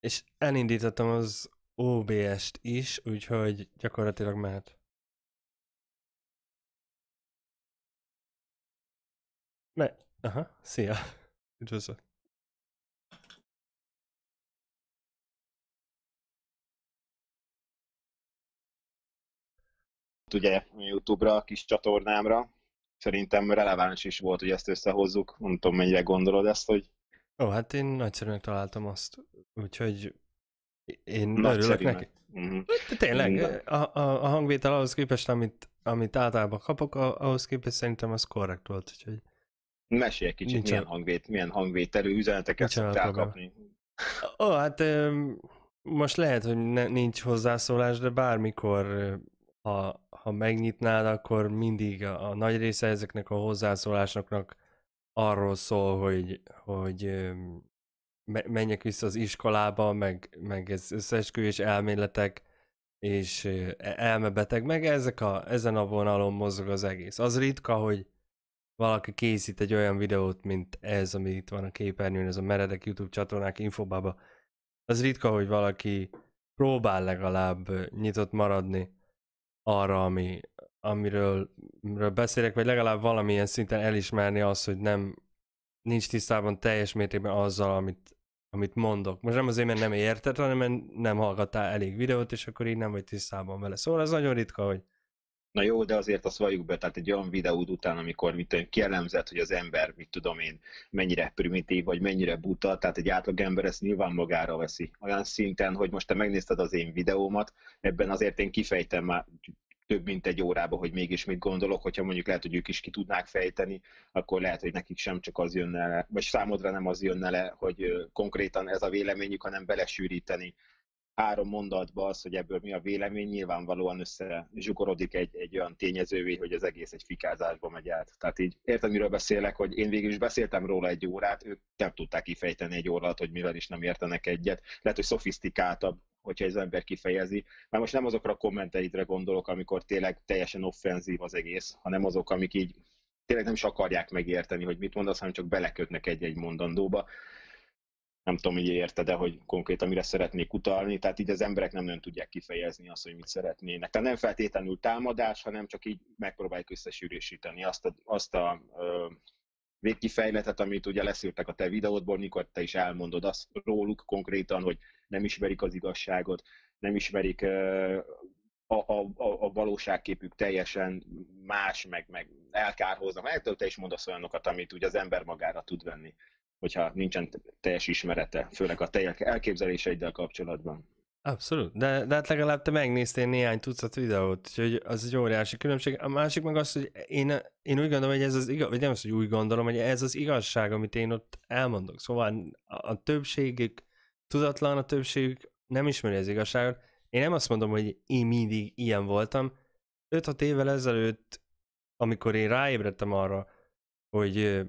és elindítottam az OBS-t is, úgyhogy gyakorlatilag mehet. Me Aha, szia! Üdvözlök! ugye YouTube-ra, a kis csatornámra. Szerintem releváns is volt, hogy ezt összehozzuk. Nem tudom, mennyire gondolod ezt, hogy Ó, hát én nagyszerűnek találtam azt, úgyhogy én örülök neki. Mm-hmm. tényleg, a, a, a hangvétel ahhoz képest, amit, amit általában kapok, ahhoz képest szerintem az korrekt volt, úgyhogy... Mesélj egy kicsit, milyen, hangvét, milyen hangvételű üzeneteket szoktál kapni. Ó, hát most lehet, hogy ne, nincs hozzászólás, de bármikor, ha, ha megnyitnád, akkor mindig a, a nagy része ezeknek a hozzászólásoknak arról szól, hogy, hogy menjek vissza az iskolába, meg, meg ez összeesküvés elméletek, és e-, elmebeteg, meg ezek a, ezen a vonalon mozog az egész. Az ritka, hogy valaki készít egy olyan videót, mint ez, ami itt van a képernyőn, ez a meredek YouTube csatornák infobába. Az ritka, hogy valaki próbál legalább nyitott maradni arra, ami, amiről beszélek, vagy legalább valamilyen szinten elismerni azt, hogy nem nincs tisztában teljes mértékben azzal, amit, amit mondok. Most nem azért, mert nem érted, hanem mert nem hallgattál elég videót, és akkor így nem vagy tisztában vele. Szóval ez nagyon ritka, hogy Na jó, de azért azt valljuk be, tehát egy olyan videód után, amikor mit tudom, kielemzett, hogy az ember, mit tudom én, mennyire primitív, vagy mennyire buta, tehát egy átlag ember ezt nyilván magára veszi. Olyan szinten, hogy most te megnézted az én videómat, ebben azért én kifejtem már, több mint egy órába, hogy mégis mit gondolok, hogyha mondjuk lehet, hogy ők is ki tudnák fejteni, akkor lehet, hogy nekik sem csak az jönne le, vagy számodra nem az jönne le, hogy konkrétan ez a véleményük, hanem belesűríteni három mondatba az, hogy ebből mi a vélemény, nyilvánvalóan össze zsugorodik egy, egy olyan tényezővé, hogy az egész egy fikázásba megy át. Tehát így értem, miről beszélek, hogy én végül is beszéltem róla egy órát, ők nem tudták kifejteni egy órát, hogy mivel is nem értenek egyet. Lehet, hogy szofisztikáltabb hogyha ez az ember kifejezi. Már most nem azokra a kommenteidre gondolok, amikor tényleg teljesen offenzív az egész, hanem azok, amik így tényleg nem is akarják megérteni, hogy mit mondasz, hanem csak belekötnek egy-egy mondandóba. Nem tudom, így érted de hogy konkrétan mire szeretnék utalni, tehát így az emberek nem nagyon tudják kifejezni azt, hogy mit szeretnének. Tehát nem feltétlenül támadás, hanem csak így megpróbáljuk összesűrésíteni azt a, azt a ö, végkifejletet, amit ugye leszűrtek a te videódból, mikor te is elmondod azt róluk konkrétan, hogy nem ismerik az igazságot, nem ismerik a, a, a valóságképük teljesen más, meg, meg elkárhoznak. Mert te is mondasz olyanokat, amit ugye az ember magára tud venni, hogyha nincsen teljes ismerete, főleg a teljes elképzeléseiddel kapcsolatban. Abszolút, de, de hát legalább te megnéztél néhány tucat videót, úgyhogy az egy óriási különbség. A másik meg az, hogy én, én úgy gondolom, hogy ez az igaz, vagy nem az, hogy úgy gondolom, hogy ez az igazság, amit én ott elmondok. Szóval a, a többségük tudatlan, a többségük nem ismeri az igazságot. Én nem azt mondom, hogy én mindig ilyen voltam. 5-6 évvel ezelőtt, amikor én ráébredtem arra, hogy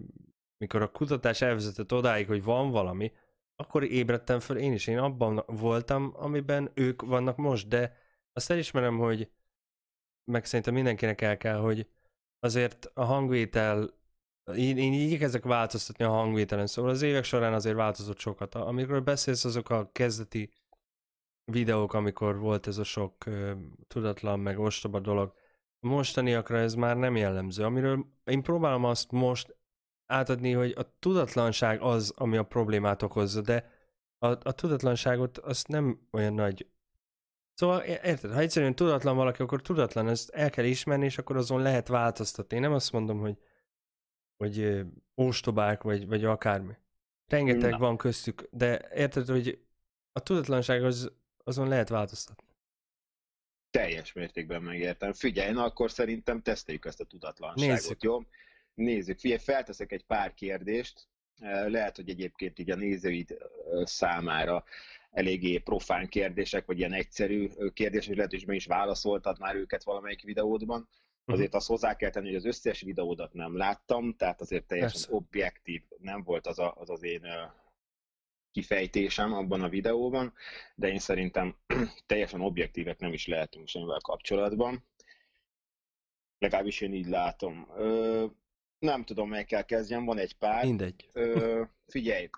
mikor a kutatás elvezetett odáig, hogy van valami, akkor ébredtem föl én is, én abban voltam, amiben ők vannak most, de azt elismerem, hogy meg szerintem mindenkinek el kell, hogy azért a hangvétel, én, én kezdek változtatni a hangvételen, szóval az évek során azért változott sokat. amikor beszélsz, azok a kezdeti videók, amikor volt ez a sok ö, tudatlan, meg ostoba dolog, mostaniakra ez már nem jellemző. Amiről én próbálom azt most átadni, hogy a tudatlanság az, ami a problémát okozza, de a, a tudatlanságot azt nem olyan nagy. Szóval érted, ha egyszerűen tudatlan valaki, akkor tudatlan, ezt el kell ismerni, és akkor azon lehet változtatni. Én nem azt mondom, hogy hogy óstobák, vagy, vagy akármi. Rengeteg Na. van köztük, de érted, hogy a tudatlanság az, azon lehet változtatni. Teljes mértékben megértem. Figyelj, na akkor szerintem teszteljük ezt a tudatlanságot, Nézzük. jó? Nézzük, figyelj, felteszek egy pár kérdést, lehet, hogy egyébként így a nézőid számára eléggé profán kérdések, vagy ilyen egyszerű kérdések, hogy lehet, hogy is válaszoltad már őket valamelyik videódban. Mhm. Azért azt hozzá kell tenni, hogy az összes videódat nem láttam, tehát azért teljesen Persze. objektív nem volt az, a, az az én kifejtésem abban a videóban, de én szerintem teljesen objektívek nem is lehetünk semmivel kapcsolatban. Legalábbis én így látom. Nem tudom, melyikkel kezdjem, van egy pár. Mindegy. Ö, figyelj,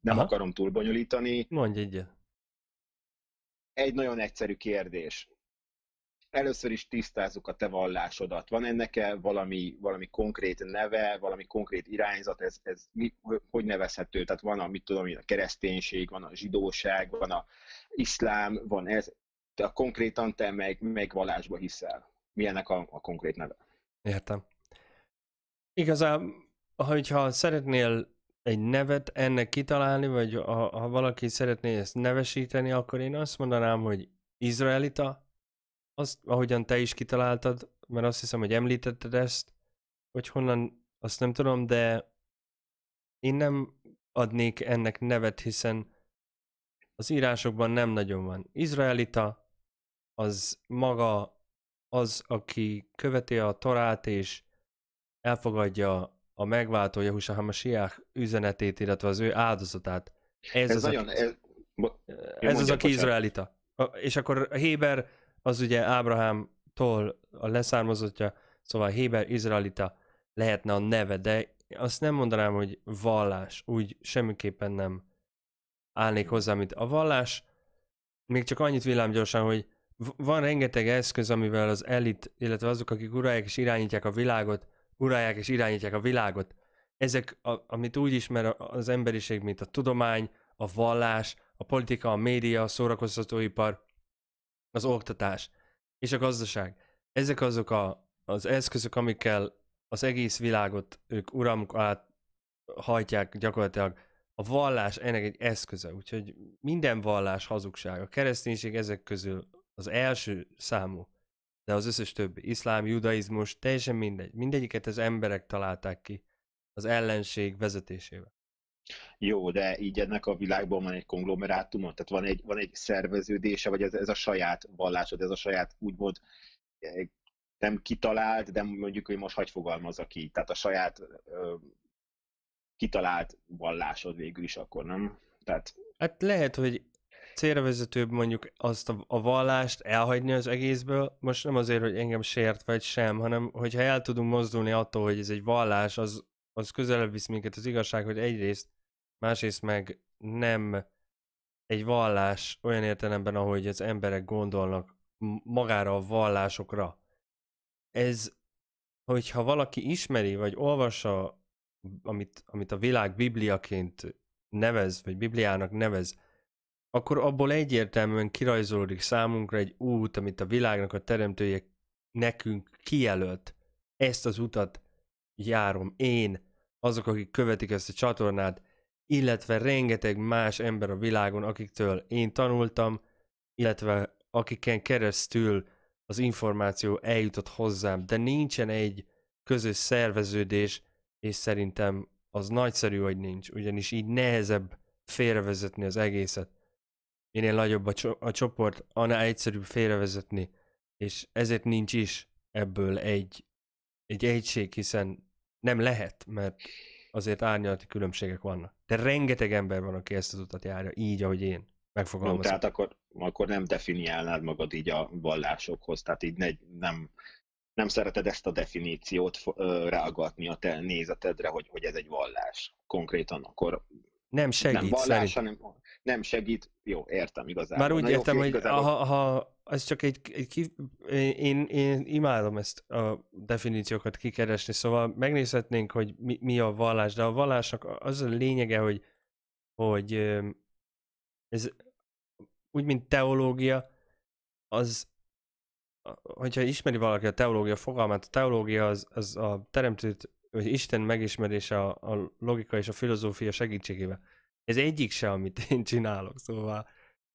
nem Aha. akarom túl bonyolítani. Mondj egyet. Egy nagyon egyszerű kérdés. Először is tisztázzuk a te vallásodat. Van ennek -e valami, valami konkrét neve, valami konkrét irányzat, ez, ez mi, hogy nevezhető? Tehát van a, mit tudom a kereszténység, van a zsidóság, van a iszlám, van ez. Te konkrétan te meg, meg vallásba hiszel. Milyennek a, a konkrét neve? Értem. Igazából, hogyha szeretnél egy nevet ennek kitalálni, vagy ha, ha valaki szeretné ezt nevesíteni, akkor én azt mondanám, hogy izraelita, azt, ahogyan te is kitaláltad, mert azt hiszem, hogy említetted ezt, hogy honnan, azt nem tudom, de én nem adnék ennek nevet, hiszen az írásokban nem nagyon van. Izraelita az maga az, aki követi a torát és elfogadja a megváltó Jehusa Hamasiach üzenetét, illetve az ő áldozatát. Ez, ez, az, nagyon, a, ez, eh, ez az, aki izraelita. És akkor Héber az ugye Ábrahámtól a leszármazottja, szóval Héber izraelita lehetne a neve, de azt nem mondanám, hogy vallás, úgy semmiképpen nem állnék hozzá, mint a vallás. Még csak annyit villám gyorsan, hogy van rengeteg eszköz, amivel az elit, illetve azok, akik uralják és irányítják a világot, uralják és irányítják a világot. Ezek, a, amit úgy ismer az emberiség, mint a tudomány, a vallás, a politika, a média, a szórakoztatóipar, az oktatás és a gazdaság. Ezek azok a, az eszközök, amikkel az egész világot ők uramuk át hajtják gyakorlatilag. A vallás ennek egy eszköze, úgyhogy minden vallás hazugság. A kereszténység ezek közül az első számú de az összes többi, iszlám, judaizmus, teljesen mindegy. Mindegyiket az emberek találták ki az ellenség vezetésével. Jó, de így ennek a világban van egy konglomerátuma, tehát van egy, van egy szerveződése, vagy ez, ez a saját vallásod, ez a saját úgymond eh, nem kitalált, de mondjuk, hogy most hagy fogalmazza ki, tehát a saját ö, kitalált vallásod végül is akkor, nem? Tehát... Hát lehet, hogy célra vezetőbb mondjuk azt a, a vallást elhagyni az egészből, most nem azért, hogy engem sért vagy sem, hanem hogyha el tudunk mozdulni attól, hogy ez egy vallás, az, az közelebb visz minket az igazság, hogy egyrészt, másrészt meg nem egy vallás olyan értelemben, ahogy az emberek gondolnak magára a vallásokra. Ez, hogyha valaki ismeri, vagy olvassa, amit, amit a világ bibliaként nevez, vagy Bibliának nevez, akkor abból egyértelműen kirajzolódik számunkra egy út, amit a világnak a teremtője nekünk kijelölt. Ezt az utat járom én, azok, akik követik ezt a csatornát, illetve rengeteg más ember a világon, akiktől én tanultam, illetve akiken keresztül az információ eljutott hozzám, de nincsen egy közös szerveződés, és szerintem az nagyszerű, hogy nincs, ugyanis így nehezebb félrevezetni az egészet minél nagyobb a, cso- a csoport, annál egyszerűbb félrevezetni, és ezért nincs is ebből egy, egy egység, hiszen nem lehet, mert azért árnyalati különbségek vannak. De rengeteg ember van, aki ezt az utat járja, így, ahogy én megfogalmazom. Tehát akkor, akkor nem definiálnád magad így a vallásokhoz, tehát így ne, nem, nem szereted ezt a definíciót reagálni rágatni a te nézetedre, hogy, hogy ez egy vallás konkrétan, akkor nem segít. Nem vallás, szerint. hanem nem segít, jó, értem igazából. Már úgy Na, értem, jó, hogy igazából... ha, ha ez csak egy, egy ki, én, én imádom ezt a definíciókat kikeresni, szóval megnézhetnénk, hogy mi, mi a vallás, de a vallásnak az a lényege, hogy, hogy ez úgy, mint teológia, az hogyha ismeri valaki a teológia fogalmát, a teológia az, az a teremtőt, vagy Isten megismerése a, a logika és a filozófia segítségével. Ez egyik se, amit én csinálok, szóval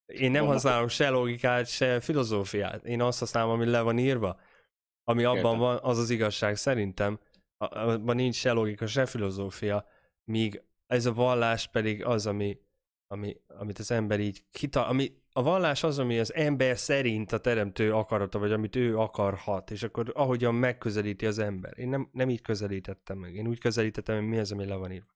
én nem használom se logikát, se filozófiát. Én azt használom, ami le van írva. Ami abban van, az az igazság szerintem. Abban nincs se logika, se filozófia, míg ez a vallás pedig az, ami, ami, amit az ember így kital, ami a vallás az, ami az ember szerint a teremtő akarata, vagy amit ő akarhat, és akkor ahogyan megközelíti az ember. Én nem, nem így közelítettem meg, én úgy közelítettem, hogy mi az, ami le van írva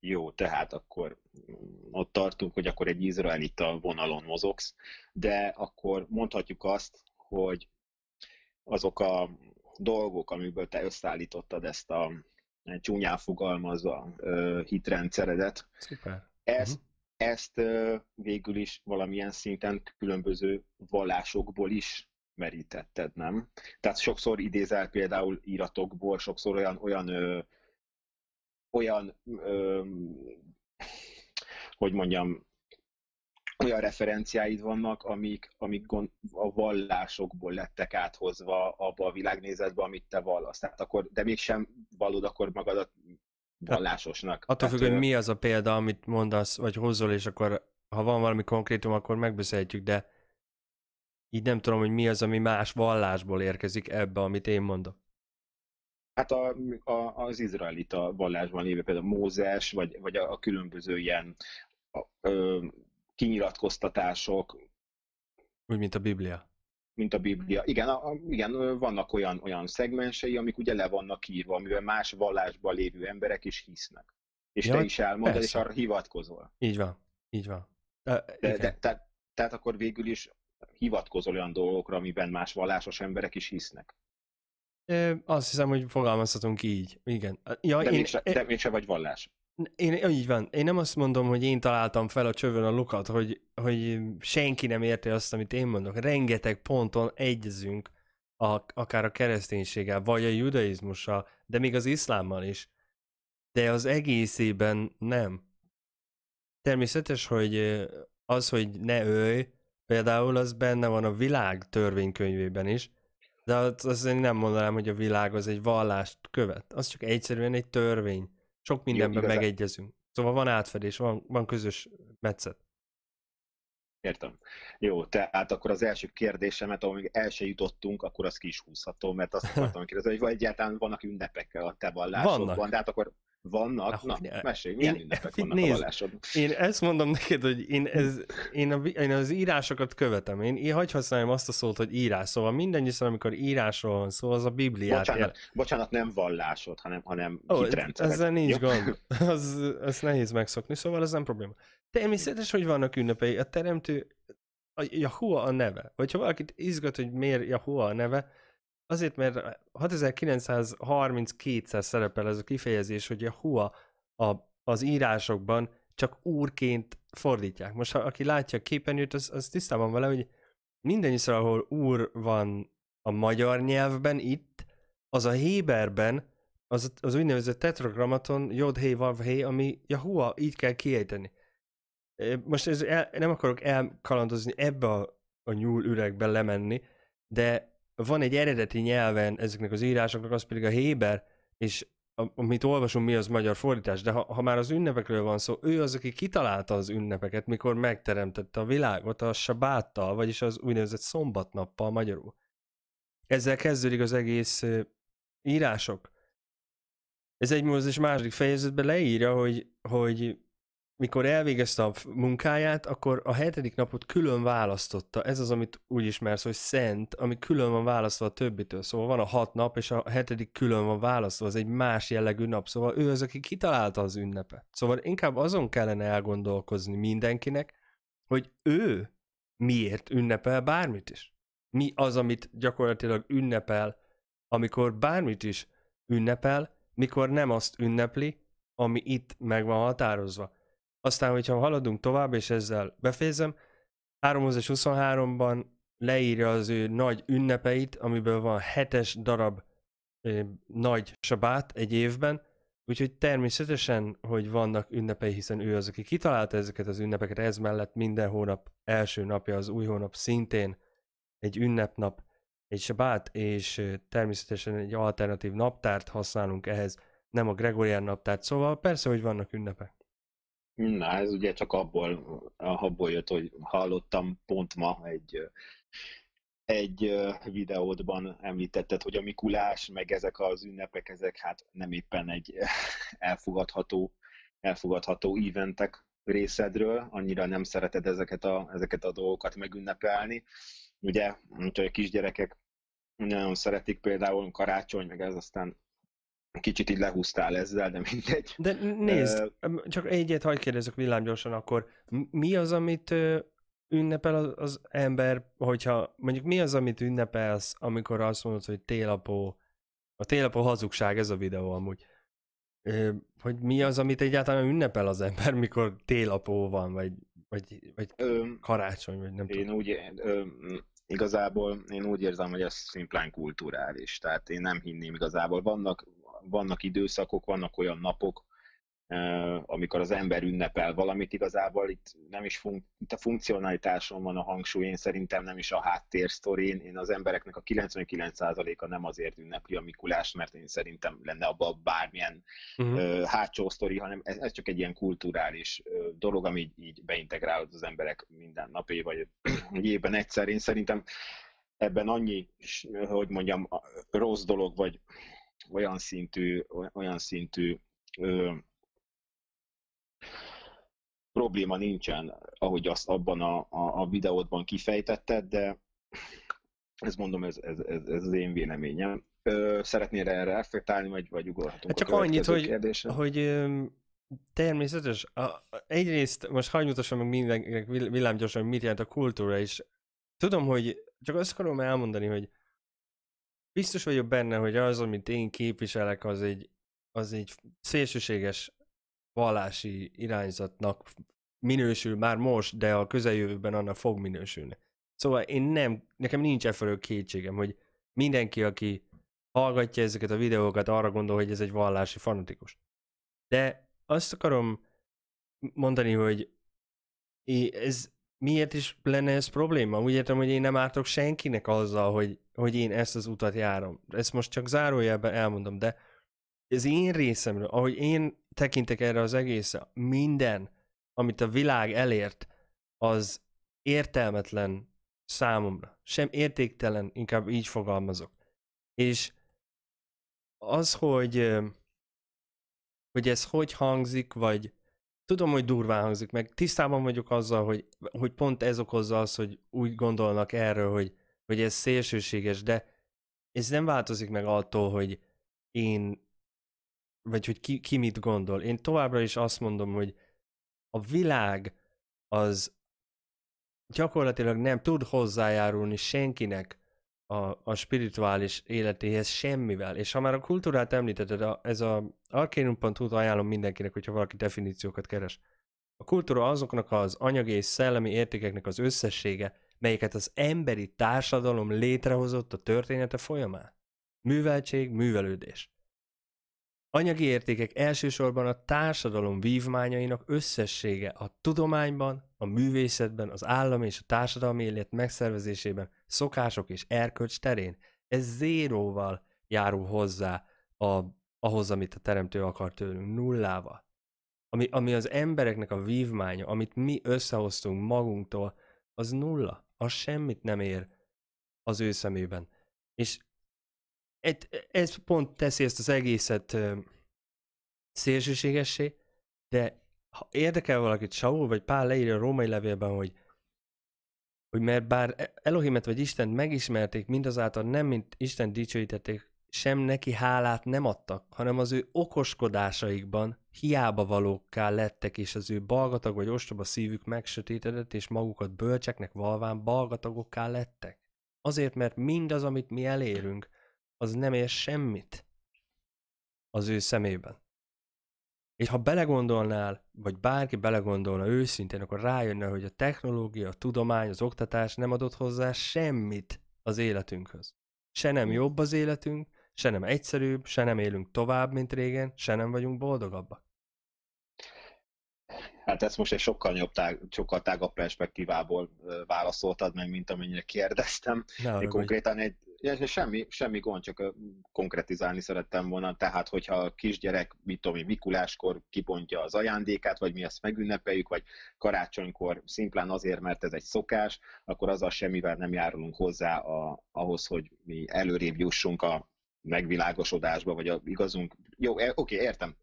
jó, tehát akkor mm, ott tartunk, hogy akkor egy izraelita vonalon mozogsz, de akkor mondhatjuk azt, hogy azok a dolgok, amiből te összeállítottad ezt a csúnyán fogalmazva hitrendszeredet, Szuper. Mhm. Ezt, uh-huh. ezt végül is valamilyen szinten különböző vallásokból is merítetted, nem? Tehát sokszor idézel például iratokból, sokszor olyan, olyan olyan, ö, hogy mondjam, olyan referenciáid vannak, amik, amik a vallásokból lettek áthozva abba a világnézetbe, amit te vallasz. Tehát akkor, de mégsem vallod akkor magadat vallásosnak. Attól függ, hogy mi az a példa, amit mondasz, vagy hozol, és akkor ha van valami konkrétum, akkor megbeszélhetjük, de így nem tudom, hogy mi az, ami más vallásból érkezik ebbe, amit én mondok hát a, a, az izraelita vallásban lévő például Mózes, vagy, vagy a, a különböző ilyen a, ö, kinyilatkoztatások. Úgy, mint a Biblia. Mint a Biblia. Igen, a, a, igen vannak olyan, olyan szegmensei, amik ugye le vannak írva, amivel más vallásban lévő emberek is hisznek. És ja, te is elmondod, persze. és arra hivatkozol. Így van, így van. De, de, de, tehát, tehát akkor végül is hivatkozol olyan dolgokra, amiben más vallásos emberek is hisznek. Azt hiszem, hogy fogalmazhatunk így. Igen. Ja, de, én, mégse, de mégse vagy vallás. Én, így van. Én nem azt mondom, hogy én találtam fel a csövön a lukat, hogy, hogy senki nem érti azt, amit én mondok. Rengeteg ponton egyezünk, a, akár a kereszténységgel, vagy a judaizmussal, de még az iszlámmal is. De az egészében nem. Természetes, hogy az, hogy ne ölj, például az benne van a világ törvénykönyvében is, de azt én nem mondanám, hogy a világ az egy vallást követ. Az csak egyszerűen egy törvény. Sok mindenben Jó, megegyezünk. Szóval van átfedés, van, van közös metszet. Értem. Jó, tehát akkor az első kérdésemet, ahol még el se jutottunk, akkor az ki is húzhatom, mert azt akartam kérdezni, hogy egyáltalán vannak ünnepek a te vallásodban, vannak. de hát akkor vannak, hogy na, eh, mesélj, milyen én, ünnepek vannak nézd, a vallásod? Én ezt mondom neked, hogy én, ez, én, a, én az írásokat követem, én, én hagyj használjam azt a szót, hogy írás, szóval mindennyiszor, amikor írásról van szó, az a Bibliát. Bocsánat, él. bocsánat nem vallásod, hanem, hanem oh, hitrendszered. Ezzel nincs jó? gond, az, az nehéz megszokni, szóval ez nem probléma. Természetes, hogy vannak ünnepei, a teremtő, a Yahua a neve. Hogyha valakit izgat, hogy miért Yahua a neve, Azért, mert 6932-szer szerepel ez a kifejezés, hogy a hua a, az írásokban csak úrként fordítják. Most ha, aki látja a képernyőt, az, az tisztában vele, hogy mindennyiszor, ahol úr van a magyar nyelvben itt, az a Héberben, az, az úgynevezett tetragrammaton, jod hé vav hé, ami Yahua, így kell kiejteni. Most ez el, nem akarok elkalandozni ebbe a, a nyúl üregbe lemenni, de van egy eredeti nyelven ezeknek az írásoknak, az pedig a Héber, és amit olvasunk, mi az magyar fordítás, de ha, ha már az ünnepekről van szó, ő az, aki kitalálta az ünnepeket, mikor megteremtette a világot a sabáttal, vagyis az úgynevezett szombatnappal magyarul. Ezzel kezdődik az egész írások. Ez egy és második fejezetben leírja, hogy, hogy mikor elvégezte a munkáját, akkor a hetedik napot külön választotta. Ez az, amit úgy ismersz, hogy szent, ami külön van választva a többitől. Szóval van a hat nap, és a hetedik külön van választva, az egy más jellegű nap. Szóval ő az, aki kitalálta az ünnepet. Szóval inkább azon kellene elgondolkozni mindenkinek, hogy ő miért ünnepel bármit is. Mi az, amit gyakorlatilag ünnepel, amikor bármit is ünnepel, mikor nem azt ünnepli, ami itt meg van határozva aztán, hogyha haladunk tovább, és ezzel befejezem, 323 ban leírja az ő nagy ünnepeit, amiből van hetes darab ö, nagy sabát egy évben, úgyhogy természetesen, hogy vannak ünnepei, hiszen ő az, aki kitalálta ezeket az ünnepeket, ez mellett minden hónap első napja, az új hónap szintén egy ünnepnap, egy sabát, és természetesen egy alternatív naptárt használunk ehhez, nem a Gregorián naptárt, szóval persze, hogy vannak ünnepek. Na, ez ugye csak abból, abból jött, hogy hallottam pont ma egy, egy videódban említetted, hogy a Mikulás, meg ezek az ünnepek, ezek hát nem éppen egy elfogadható, elfogadható eventek részedről, annyira nem szereted ezeket a, ezeket a dolgokat megünnepelni. Ugye, úgyhogy a kisgyerekek nagyon szeretik például karácsony, meg ez aztán kicsit így lehúztál ezzel, de mindegy. De nézd, uh, csak egyet hagyd kérdezzük villám gyorsan akkor, mi az, amit ünnepel az, az ember, hogyha mondjuk mi az, amit ünnepelsz, amikor azt mondod, hogy télapó, a télapó hazugság, ez a videó amúgy, hogy mi az, amit egyáltalán ünnepel az ember, mikor télapó van, vagy, vagy, vagy ö, karácsony, vagy nem én tudom. Úgy, ö, igazából én úgy érzem, hogy ez szimplán kulturális, tehát én nem hinném igazából. Vannak vannak időszakok, vannak olyan napok, amikor az ember ünnepel valamit, igazából itt nem is fun- itt a funkcionalitáson van a hangsúly, én szerintem nem is a háttérsztorin, én az embereknek a 99%-a nem azért ünnepli a Mikulás, mert én szerintem lenne abban bármilyen uh-huh. hátsó sztori, hanem ez, ez csak egy ilyen kulturális dolog, ami így, így beintegrálod az emberek minden napé, vagy évben egyszer, én szerintem ebben annyi, hogy mondjam, rossz dolog, vagy olyan szintű, olyan szintű ö, probléma nincsen, ahogy azt abban a, a, a videódban kifejtetted, de ez mondom, ez, ez, ez, ez az én véleményem. Ö, szeretnél erre reflektálni, vagy, vagy ugorhatunk hát Csak annyit, hogy, kérdésre? hogy természetes. A, egyrészt most hagyjutassam meg mindenkinek villámgyorsan, hogy mit jelent a kultúra, és tudom, hogy csak azt akarom elmondani, hogy biztos vagyok benne, hogy az, amit én képviselek, az egy, az egy szélsőséges vallási irányzatnak minősül már most, de a közeljövőben annak fog minősülni. Szóval én nem, nekem nincs e fölől kétségem, hogy mindenki, aki hallgatja ezeket a videókat, arra gondol, hogy ez egy vallási fanatikus. De azt akarom mondani, hogy ez miért is lenne ez probléma? Úgy értem, hogy én nem ártok senkinek azzal, hogy, hogy én ezt az utat járom. Ezt most csak zárójelben elmondom, de ez én részemről, ahogy én tekintek erre az egészre, minden, amit a világ elért, az értelmetlen számomra. Sem értéktelen, inkább így fogalmazok. És az, hogy, hogy ez hogy hangzik, vagy Tudom, hogy durván hangzik, meg tisztában vagyok azzal, hogy, hogy pont ez okozza azt, hogy úgy gondolnak erről, hogy, hogy ez szélsőséges, de ez nem változik meg attól, hogy én, vagy hogy ki, ki mit gondol. Én továbbra is azt mondom, hogy a világ az gyakorlatilag nem tud hozzájárulni senkinek a, a spirituális életéhez semmivel. És ha már a kultúrát említetted, a, ez a arcanumhu ajánlom mindenkinek, hogyha valaki definíciókat keres. A kultúra azoknak az anyagi és szellemi értékeknek az összessége, melyeket az emberi társadalom létrehozott a története folyamán. Műveltség, művelődés. Anyagi értékek elsősorban a társadalom vívmányainak összessége a tudományban, a művészetben, az állam és a társadalmi élet megszervezésében, szokások és erkölcs terén. Ez zéróval járul hozzá a, ahhoz, amit a teremtő akar tőlünk, nullával. Ami, ami az embereknek a vívmánya, amit mi összehoztunk magunktól, az nulla, az semmit nem ér az ő szemében. És egy, ez pont teszi ezt az egészet szélsőségessé, de ha érdekel valakit, Saul vagy Pál leírja a római levélben, hogy, hogy mert bár Elohimet vagy Istent megismerték, mindazáltal nem mint Isten dicsőítették, sem neki hálát nem adtak, hanem az ő okoskodásaikban hiába valókká lettek, és az ő balgatag vagy ostoba szívük megsötétedett, és magukat bölcseknek valván balgatagokká lettek. Azért, mert mindaz, amit mi elérünk, az nem ér semmit az ő szemében. És ha belegondolnál, vagy bárki belegondolna őszintén, akkor rájönne, hogy a technológia, a tudomány, az oktatás nem adott hozzá semmit az életünkhöz. Se nem hm. jobb az életünk, se nem egyszerűbb, se nem élünk tovább, mint régen, se nem vagyunk boldogabbak. Hát ezt most egy sokkal, jobb tág, sokkal tágabb perspektívából válaszoltad meg, mint amennyire kérdeztem. Ne, Én konkrétan egy, ez semmi, semmi gond, csak konkretizálni szerettem volna. Tehát, hogyha a kisgyerek, mit tudom Mikuláskor kibontja az ajándékát, vagy mi azt megünnepeljük, vagy karácsonykor szimplán azért, mert ez egy szokás, akkor azzal semmivel nem járulunk hozzá a, ahhoz, hogy mi előrébb jussunk a megvilágosodásba, vagy a igazunk. Jó, e, oké, értem.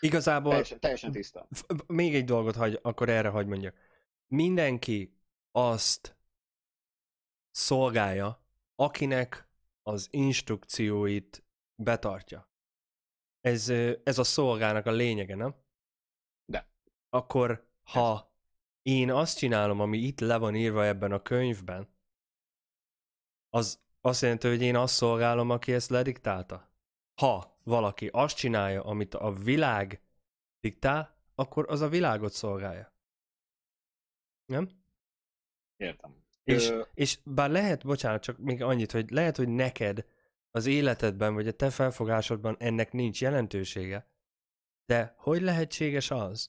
Igazából... Teljesen, teljesen tiszta. Még egy dolgot hagy, akkor erre hagy mondjak. Mindenki azt szolgálja, akinek az instrukcióit betartja. Ez, ez a szolgának a lényege, nem? De. Akkor, ha ez. én azt csinálom, ami itt le van írva ebben a könyvben, az azt jelenti, hogy én azt szolgálom, aki ezt lediktálta. Ha valaki azt csinálja, amit a világ diktál, akkor az a világot szolgálja. Nem? Értem. És, és bár lehet, bocsánat, csak még annyit, hogy lehet, hogy neked az életedben, vagy a te felfogásodban ennek nincs jelentősége, de hogy lehetséges az?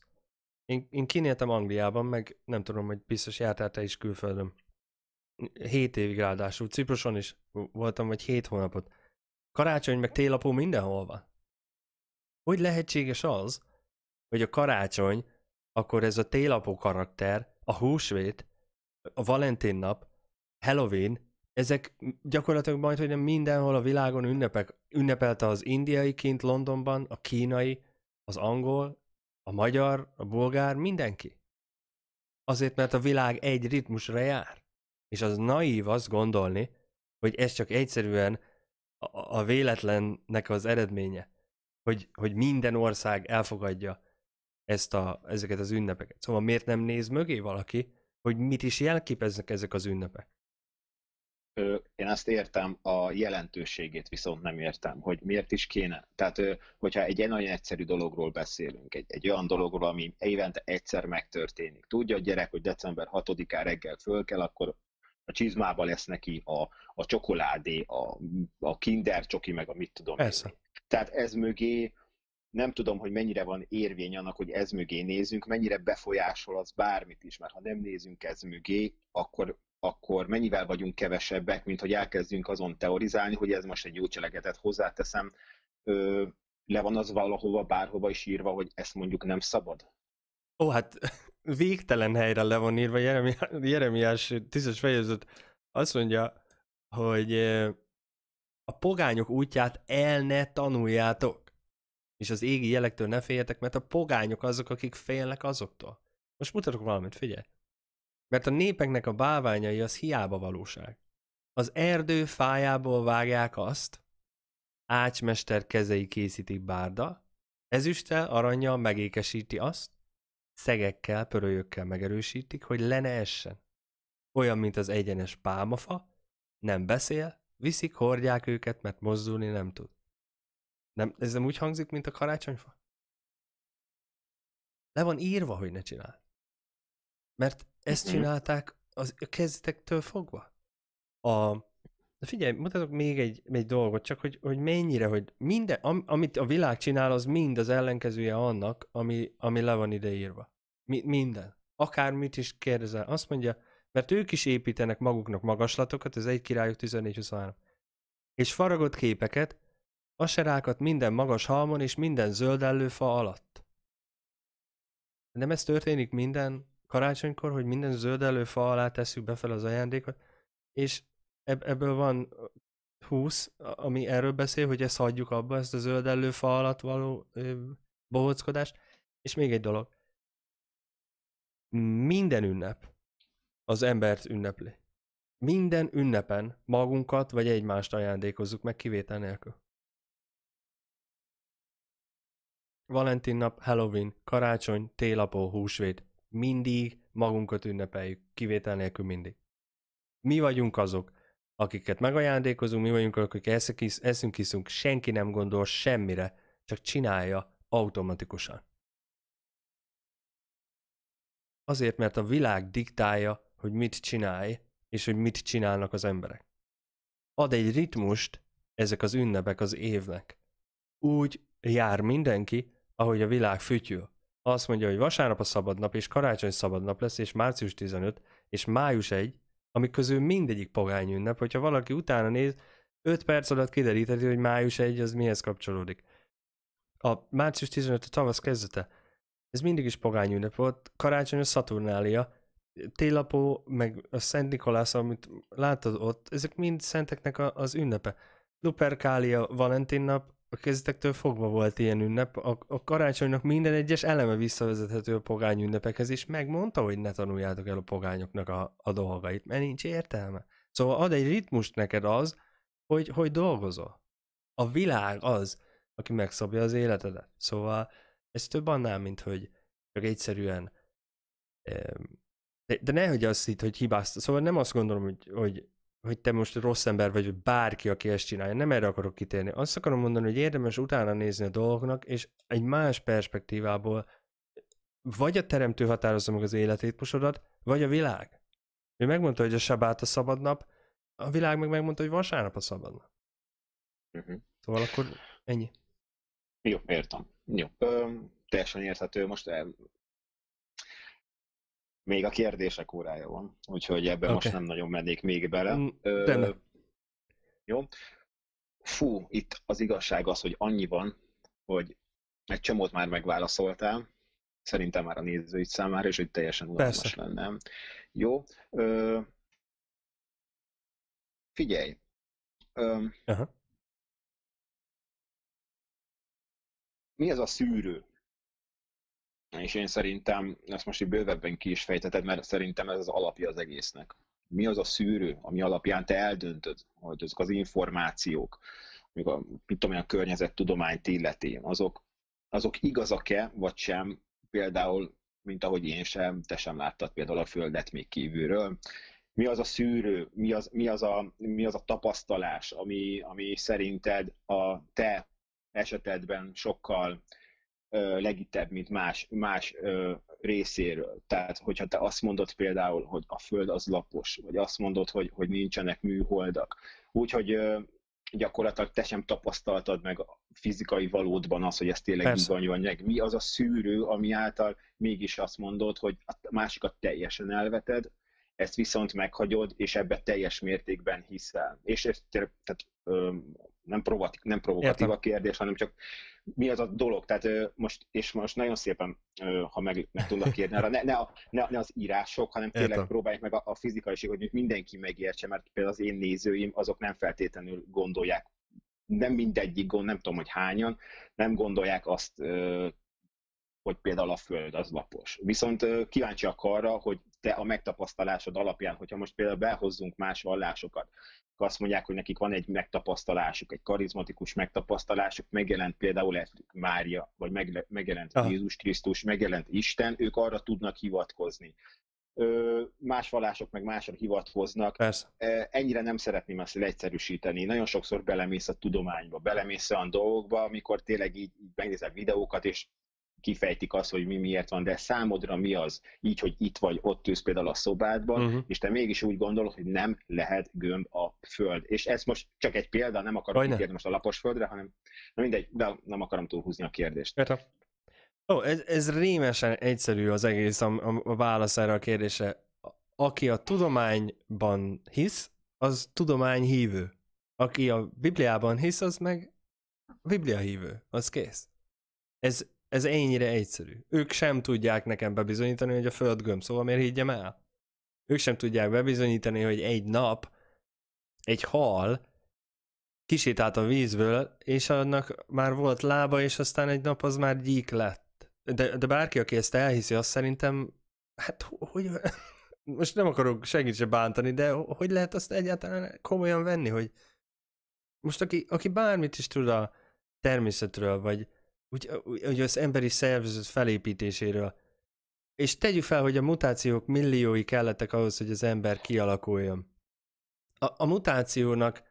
Én, én kinéltem Angliában, meg nem tudom, hogy biztos jártál te is külföldön. Hét évig ráadásul, Cipruson is voltam, vagy hét hónapot. Karácsony, meg télapó mindenhol van. Hogy lehetséges az, hogy a karácsony, akkor ez a télapó karakter, a húsvét, a Valentin nap, Halloween, ezek gyakorlatilag majd, hogy mindenhol a világon ünnepek, ünnepelte az indiai kint Londonban, a kínai, az angol, a magyar, a bulgár, mindenki. Azért, mert a világ egy ritmusra jár. És az naív azt gondolni, hogy ez csak egyszerűen a, a véletlennek az eredménye, hogy, hogy minden ország elfogadja ezt a, ezeket az ünnepeket. Szóval miért nem néz mögé valaki, hogy mit is jelképeznek ezek az ünnepek. Én azt értem, a jelentőségét viszont nem értem, hogy miért is kéne. Tehát, hogyha egy nagyon egyszerű dologról beszélünk, egy, egy olyan dologról, ami évente egyszer megtörténik. Tudja a gyerek, hogy december 6-án reggel föl kell, akkor a csizmába lesz neki a, a csokoládé, a, a kinder csoki, meg a mit tudom Persze. Tehát ez mögé nem tudom, hogy mennyire van érvény annak, hogy ez mögé nézünk, mennyire befolyásol az bármit is, mert ha nem nézünk ez mögé, akkor, akkor mennyivel vagyunk kevesebbek, mint hogy elkezdünk azon teorizálni, hogy ez most egy jó cselekedet hozzáteszem, ö, le van az valahova, bárhova is írva, hogy ezt mondjuk nem szabad? Ó, hát végtelen helyre le van írva, Jeremiás, Jeremiás tízes fejezet azt mondja, hogy a pogányok útját el ne tanuljátok és az égi jelektől ne féljetek, mert a pogányok azok, akik félnek azoktól. Most mutatok valamit, figyelj. Mert a népeknek a báványai az hiába valóság. Az erdő fájából vágják azt, ácsmester kezei készítik bárda, ezüsttel, aranya megékesíti azt, szegekkel, pörölyökkel megerősítik, hogy le ne essen. Olyan, mint az egyenes pálmafa, nem beszél, viszik, hordják őket, mert mozdulni nem tud. Nem, ez nem úgy hangzik, mint a karácsonyfa? Le van írva, hogy ne csinál. Mert ezt mhm. csinálták az, a kezdetektől fogva. A, de figyelj, mutatok még egy, egy dolgot, csak hogy, hogy mennyire, hogy minden, am, amit a világ csinál, az mind az ellenkezője annak, ami, ami le van ideírva. Mi, minden. Akármit is kérdezel. Azt mondja, mert ők is építenek maguknak magaslatokat, ez egy királyok 14-23. És faragott képeket, Aserákat minden magas halmon és minden zöld fa alatt. Nem ez történik minden karácsonykor, hogy minden zöld fa alá tesszük befel az ajándékot, és eb- ebből van 20, ami erről beszél, hogy ezt hagyjuk abba, ezt a zöld fa alatt való ö, bohóckodást. És még egy dolog. Minden ünnep az embert ünnepli. Minden ünnepen magunkat vagy egymást ajándékozzuk meg kivétel nélkül. Valentin nap, Halloween, karácsony, télapó, húsvét. Mindig magunkat ünnepeljük, kivétel nélkül mindig. Mi vagyunk azok, akiket megajándékozunk, mi vagyunk azok, akik eszünk, iszunk, senki nem gondol semmire, csak csinálja automatikusan. Azért, mert a világ diktálja, hogy mit csinálj, és hogy mit csinálnak az emberek. Ad egy ritmust ezek az ünnepek az évnek. Úgy jár mindenki, ahogy a világ fütyül. Azt mondja, hogy vasárnap a szabadnap, és karácsony szabadnap lesz, és március 15, és május 1, amik közül mindegyik pogány ünnep, hogyha valaki utána néz, 5 perc alatt kideríteti, hogy május 1 az mihez kapcsolódik. A március 15 a tavasz kezdete. Ez mindig is pogány ünnep volt. Karácsony a Szaturnália, télapó, meg a Szent Nikolász, amit látod ott, ezek mind szenteknek a, az ünnepe. Luperkália, Valentin nap, a kezdetektől fogva volt ilyen ünnep, a, a karácsonynak minden egyes eleme visszavezethető a pogány ünnepekhez, és megmondta, hogy ne tanuljátok el a pogányoknak a, a dolgait, mert nincs értelme. Szóval ad egy ritmust neked az, hogy, hogy dolgozol. A világ az, aki megszabja az életedet. Szóval ez több annál, mint hogy csak egyszerűen de, de nehogy azt hitt, hogy hibáztat. Szóval nem azt gondolom, hogy, hogy hogy te most rossz ember vagy, vagy bárki, aki ezt csinálja. Nem erre akarok kitérni. Azt akarom mondani, hogy érdemes utána nézni a dolgoknak, és egy más perspektívából vagy a teremtő határozza meg az életétpusodat, vagy a világ. Ő megmondta, hogy a sabát a szabad nap, a világ meg megmondta, hogy vasárnap a szabad nap. Uh-huh. Szóval akkor ennyi. Jó, értem. Jó. Ö, teljesen érthető. Most még a kérdések órája van, úgyhogy ebben okay. most nem nagyon mennék még bele. Mm, Ö, jó. Fú, itt az igazság az, hogy annyi van, hogy egy csomót már megválaszoltál, szerintem már a nézői számára, és hogy teljesen unalmas lenne. Jó. Ö, figyelj. Ö, Aha. Mi ez a szűrő? És én szerintem, ezt most így bővebben ki is fejteted, mert szerintem ez az alapja az egésznek. Mi az a szűrő, ami alapján te eldöntöd, hogy azok az információk, amik a, mit tudom, a környezettudományt illeti, azok, azok igazak-e, vagy sem, például, mint ahogy én sem, te sem láttad például a Földet még kívülről, mi az a szűrő, mi az, mi az, a, mi az a tapasztalás, ami, ami szerinted a te esetedben sokkal legitebb, mint más, más részéről. Tehát, hogyha te azt mondod például, hogy a Föld az lapos, vagy azt mondod, hogy, hogy nincsenek műholdak, úgyhogy gyakorlatilag te sem tapasztaltad meg a fizikai valódban az, hogy ez tényleg Persze. így van, meg mi az a szűrő, ami által mégis azt mondod, hogy a másikat teljesen elveted, ezt viszont meghagyod, és ebbe teljes mértékben hiszel. És ez tehát, nem, provokatív, nem provokatív a kérdés, hanem csak mi az a dolog. Tehát most, és most nagyon szépen, ha meg, meg tudnak kérni arra, ne, ne, a, ne, ne az írások, hanem tényleg Értem. próbálják meg a, a fizikaiságot, hogy mindenki megértse, mert például az én nézőim, azok nem feltétlenül gondolják nem mindegyik gond, nem tudom, hogy hányan, nem gondolják azt hogy például a föld az lapos. Viszont kíváncsiak arra, hogy te a megtapasztalásod alapján, hogyha most például behozzunk más vallásokat, azt mondják, hogy nekik van egy megtapasztalásuk, egy karizmatikus megtapasztalásuk, megjelent például Mária, vagy megjelent Aha. Jézus Krisztus, megjelent Isten, ők arra tudnak hivatkozni. Más vallások meg másra hivatkoznak. Persze. Ennyire nem szeretném ezt leegyszerűsíteni. Nagyon sokszor belemész a tudományba, belemész a dolgokba, amikor tényleg így, így megnézel videókat, és kifejtik azt, hogy mi miért van, de számodra mi az, így, hogy itt vagy ott ülsz például a szobádban, uh-huh. és te mégis úgy gondolod, hogy nem lehet gömb a föld. És ez most csak egy példa, nem akarom kérni most a lapos földre, hanem na mindegy, de nem akarom túlhúzni a kérdést. Érte. Ó, oh, ez, ez rémesen egyszerű az egész a, a, a válasz erre a kérdése. Aki a tudományban hisz, az tudományhívő. Aki a Bibliában hisz, az meg Biblia hívő, az kész. Ez ez ennyire egyszerű. Ők sem tudják nekem bebizonyítani, hogy a föld gömb, szóval miért higgyem el? Ők sem tudják bebizonyítani, hogy egy nap egy hal kisétált a vízből, és annak már volt lába, és aztán egy nap az már gyík lett. De, de bárki, aki ezt elhiszi, azt szerintem, hát hogy, most nem akarok senkit se bántani, de hogy lehet azt egyáltalán komolyan venni, hogy most aki, aki bármit is tud a természetről, vagy úgy, úgy az emberi szervezet felépítéséről. És tegyük fel, hogy a mutációk milliói kellettek ahhoz, hogy az ember kialakuljon. A, a mutációnak,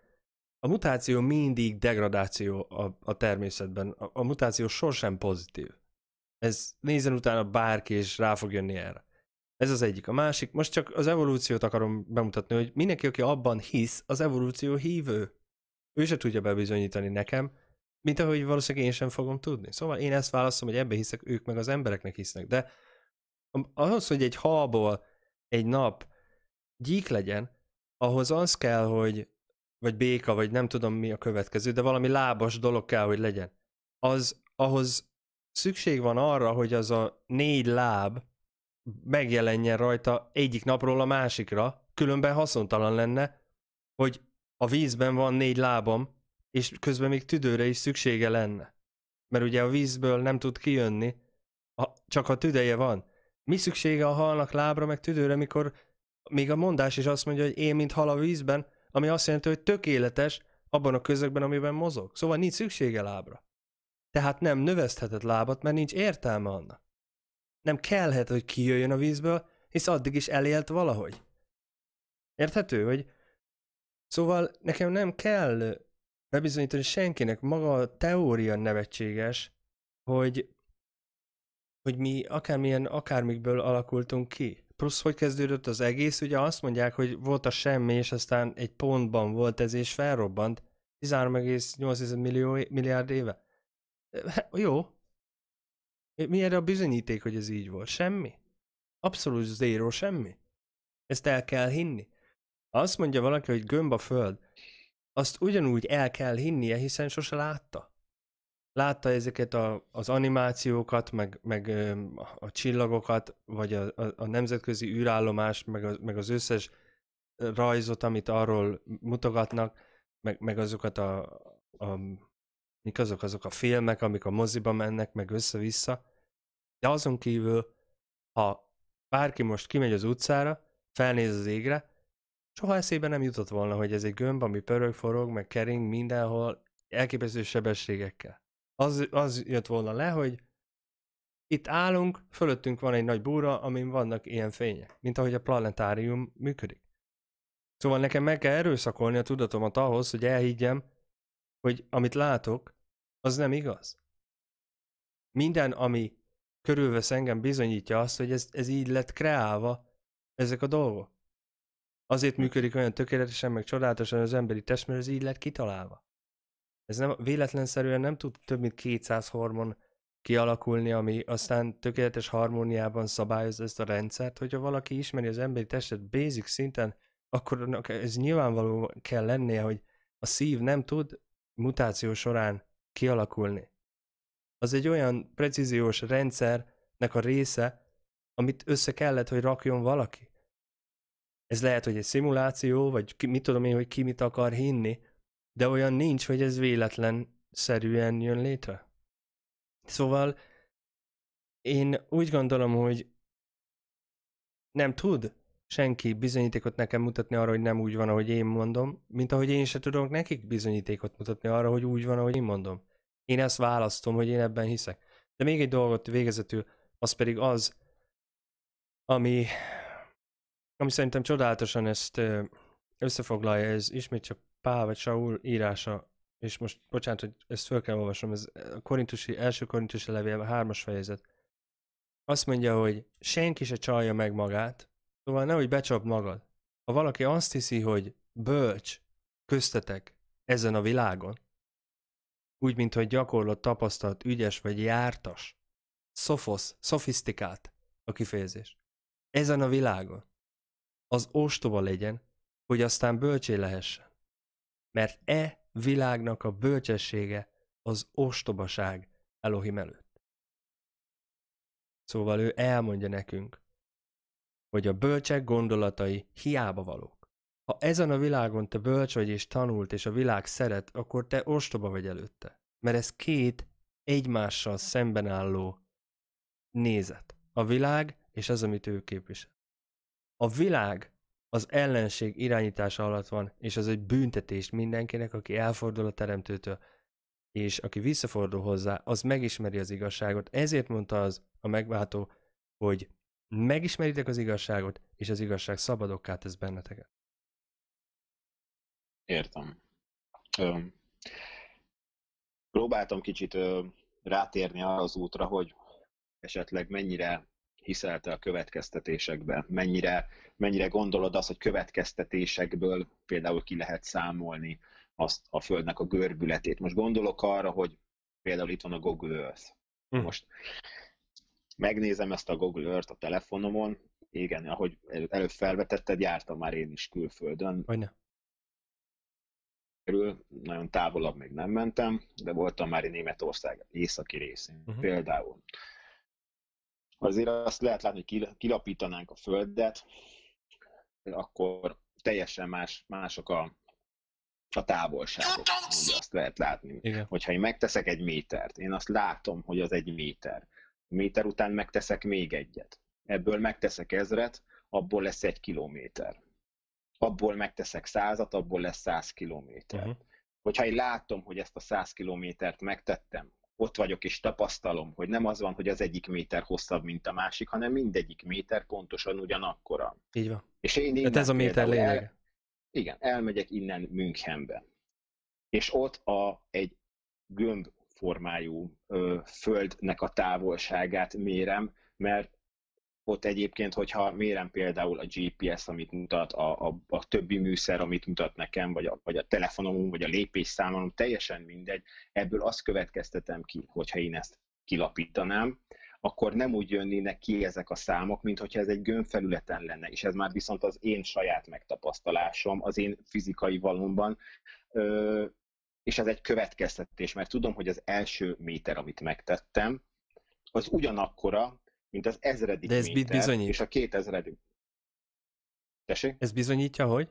a mutáció mindig degradáció a, a természetben. A, a mutáció sosem pozitív. Ez nézzen utána bárki, és rá fog jönni erre. Ez az egyik. A másik, most csak az evolúciót akarom bemutatni, hogy mindenki, aki abban hisz, az evolúció hívő. Ő se tudja bebizonyítani nekem, mint ahogy valószínűleg én sem fogom tudni. Szóval én ezt válaszom, hogy ebbe hiszek, ők meg az embereknek hisznek. De ahhoz, hogy egy halból egy nap gyík legyen, ahhoz az kell, hogy vagy béka, vagy nem tudom mi a következő, de valami lábas dolog kell, hogy legyen. Az, ahhoz szükség van arra, hogy az a négy láb megjelenjen rajta egyik napról a másikra, különben haszontalan lenne, hogy a vízben van négy lábam, és közben még tüdőre is szüksége lenne. Mert ugye a vízből nem tud kijönni, ha, csak a tüdeje van. Mi szüksége a halnak lábra meg tüdőre, mikor még a mondás is azt mondja, hogy én, mint hal a vízben, ami azt jelenti, hogy tökéletes abban a közegben, amiben mozog. Szóval nincs szüksége lábra. Tehát nem növeszthetett lábat, mert nincs értelme annak. Nem kellhet, hogy kijöjjön a vízből, hisz addig is elélt valahogy. Érthető, hogy Szóval nekem nem kell bebizonyítani senkinek. Maga a teória nevetséges, hogy, hogy mi akármilyen, akármikből alakultunk ki. Plusz, hogy kezdődött az egész, ugye azt mondják, hogy volt a semmi, és aztán egy pontban volt ez, és felrobbant 13,8 millió, milliárd éve. Jó. Mi erre a bizonyíték, hogy ez így volt? Semmi. Abszolút zéró semmi. Ezt el kell hinni. azt mondja valaki, hogy gömb a föld, azt ugyanúgy el kell hinnie, hiszen sose látta. Látta ezeket a, az animációkat, meg, meg a csillagokat, vagy a, a, a nemzetközi űrállomás, meg, a, meg az összes rajzot, amit arról mutogatnak, meg, meg azokat a, a mik azok, azok a filmek, amik a moziba mennek, meg össze-vissza. De azon kívül, ha bárki most kimegy az utcára, felnéz az égre, Soha eszébe nem jutott volna, hogy ez egy gömb, ami pörög, forog, meg kering mindenhol, elképesztő sebességekkel. Az, az jött volna le, hogy itt állunk, fölöttünk van egy nagy búra, amin vannak ilyen fények, mint ahogy a planetárium működik. Szóval nekem meg kell erőszakolni a tudatomat ahhoz, hogy elhiggyem, hogy amit látok, az nem igaz. Minden, ami körülvesz engem, bizonyítja azt, hogy ez, ez így lett kreálva, ezek a dolgok azért működik olyan tökéletesen, meg csodálatosan az emberi test, mert ez így lett kitalálva. Ez nem, véletlenszerűen nem tud több mint 200 hormon kialakulni, ami aztán tökéletes harmóniában szabályozza ezt a rendszert, hogyha valaki ismeri az emberi testet basic szinten, akkor ez nyilvánvaló kell lennie, hogy a szív nem tud mutáció során kialakulni. Az egy olyan precíziós rendszernek a része, amit össze kellett, hogy rakjon valaki ez lehet, hogy egy szimuláció, vagy ki, mit tudom én, hogy ki mit akar hinni, de olyan nincs, hogy ez véletlen szerűen jön létre. Szóval én úgy gondolom, hogy nem tud senki bizonyítékot nekem mutatni arra, hogy nem úgy van, ahogy én mondom, mint ahogy én se tudok nekik bizonyítékot mutatni arra, hogy úgy van, ahogy én mondom. Én ezt választom, hogy én ebben hiszek. De még egy dolgot végezetül, az pedig az, ami ami szerintem csodálatosan ezt összefoglalja, ez ismét csak Pál vagy Saul írása, és most bocsánat, hogy ezt föl kell olvasnom, ez a korintusi, első korintusi levél, a hármas fejezet. Azt mondja, hogy senki se csalja meg magát, szóval nehogy becsap magad. Ha valaki azt hiszi, hogy bölcs köztetek ezen a világon, úgy, mint hogy gyakorlott, tapasztalt, ügyes vagy jártas, szofosz, szofisztikált a kifejezés. Ezen a világon az ostoba legyen, hogy aztán bölcsé lehessen. Mert e világnak a bölcsessége az ostobaság Elohim előtt. Szóval ő elmondja nekünk, hogy a bölcsek gondolatai hiába valók. Ha ezen a világon te bölcs vagy és tanult, és a világ szeret, akkor te ostoba vagy előtte. Mert ez két egymással szemben álló nézet. A világ és az, amit ő képvisel a világ az ellenség irányítása alatt van, és az egy büntetés mindenkinek, aki elfordul a teremtőtől, és aki visszafordul hozzá, az megismeri az igazságot. Ezért mondta az a megváltó, hogy megismeritek az igazságot, és az igazság szabadokká tesz benneteket. Értem. Ö, próbáltam kicsit ö, rátérni arra az útra, hogy esetleg mennyire hiszel te a következtetésekben? Mennyire, mennyire gondolod azt, hogy következtetésekből például ki lehet számolni azt a Földnek a görbületét? Most gondolok arra, hogy például itt van a Google Earth. Hm. Most megnézem ezt a Google Earth a telefonomon, igen, ahogy előbb felvetetted, jártam már én is külföldön. Hogyne. Körül, nagyon távolabb még nem mentem, de voltam már Németország északi részén uh-huh. például azért azt lehet látni, hogy kilapítanánk a Földet, akkor teljesen más, mások a, a távolságok. Azt lehet látni. Igen. Hogyha én megteszek egy métert, én azt látom, hogy az egy méter. Méter után megteszek még egyet. Ebből megteszek ezret, abból lesz egy kilométer. Abból megteszek százat, abból lesz száz kilométer. Uh-huh. Hogyha én látom, hogy ezt a száz kilométert megtettem, ott vagyok és tapasztalom, hogy nem az van, hogy az egyik méter hosszabb, mint a másik, hanem mindegyik méter pontosan ugyanakkora. Így van. És én innen, hát ez a méter lényeg. El, igen, elmegyek innen Münchenbe. És ott a, egy gömb formájú ö, földnek a távolságát mérem, mert ott egyébként, hogyha mérem például a GPS, amit mutat, a, a, a többi műszer, amit mutat nekem, vagy a, vagy a telefonomon, vagy a lépésszámom, teljesen mindegy, ebből azt következtetem ki, hogyha én ezt kilapítanám, akkor nem úgy jönnének ki ezek a számok, mint hogyha ez egy gömbfelületen lenne, és ez már viszont az én saját megtapasztalásom, az én fizikai valomban, és ez egy következtetés, mert tudom, hogy az első méter, amit megtettem, az ugyanakkora, mint az ezredik De ez méter, bizonyít. és a kétezredik. Tessék? Ez bizonyítja, hogy?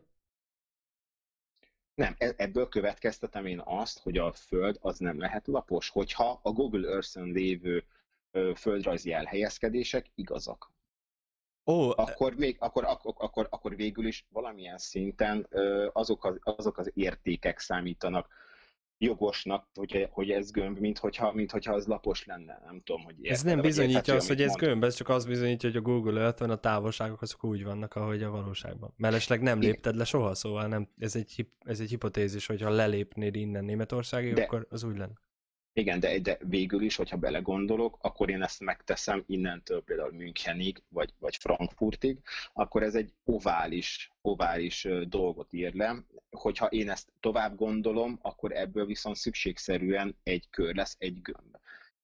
Nem, e- ebből következtetem én azt, hogy a Föld az nem lehet lapos, hogyha a Google Earth-ön lévő földrajzi elhelyezkedések igazak. Ó, akkor, még, akkor, akkor, akkor, akkor végül is valamilyen szinten azok az, azok az értékek számítanak, jogosnak, hogy, hogy ez gömb, mint hogyha, mint hogyha az lapos lenne. Nem tudom, hogy érted, Ez nem bizonyítja érted, azt, hogy ez gömb, ez csak az bizonyítja, hogy a Google earth a távolságok azok úgy vannak, ahogy a valóságban. Mellesleg nem lépted le soha, szóval nem, ez egy, ez egy hipotézis, hogyha lelépnéd innen Németországig, De. akkor az úgy lenne. Igen, de, de végül is, hogyha belegondolok, akkor én ezt megteszem innentől például Münchenig, vagy, vagy Frankfurtig, akkor ez egy ovális, ovális dolgot ír le. Hogyha én ezt tovább gondolom, akkor ebből viszont szükségszerűen egy kör lesz, egy gömb.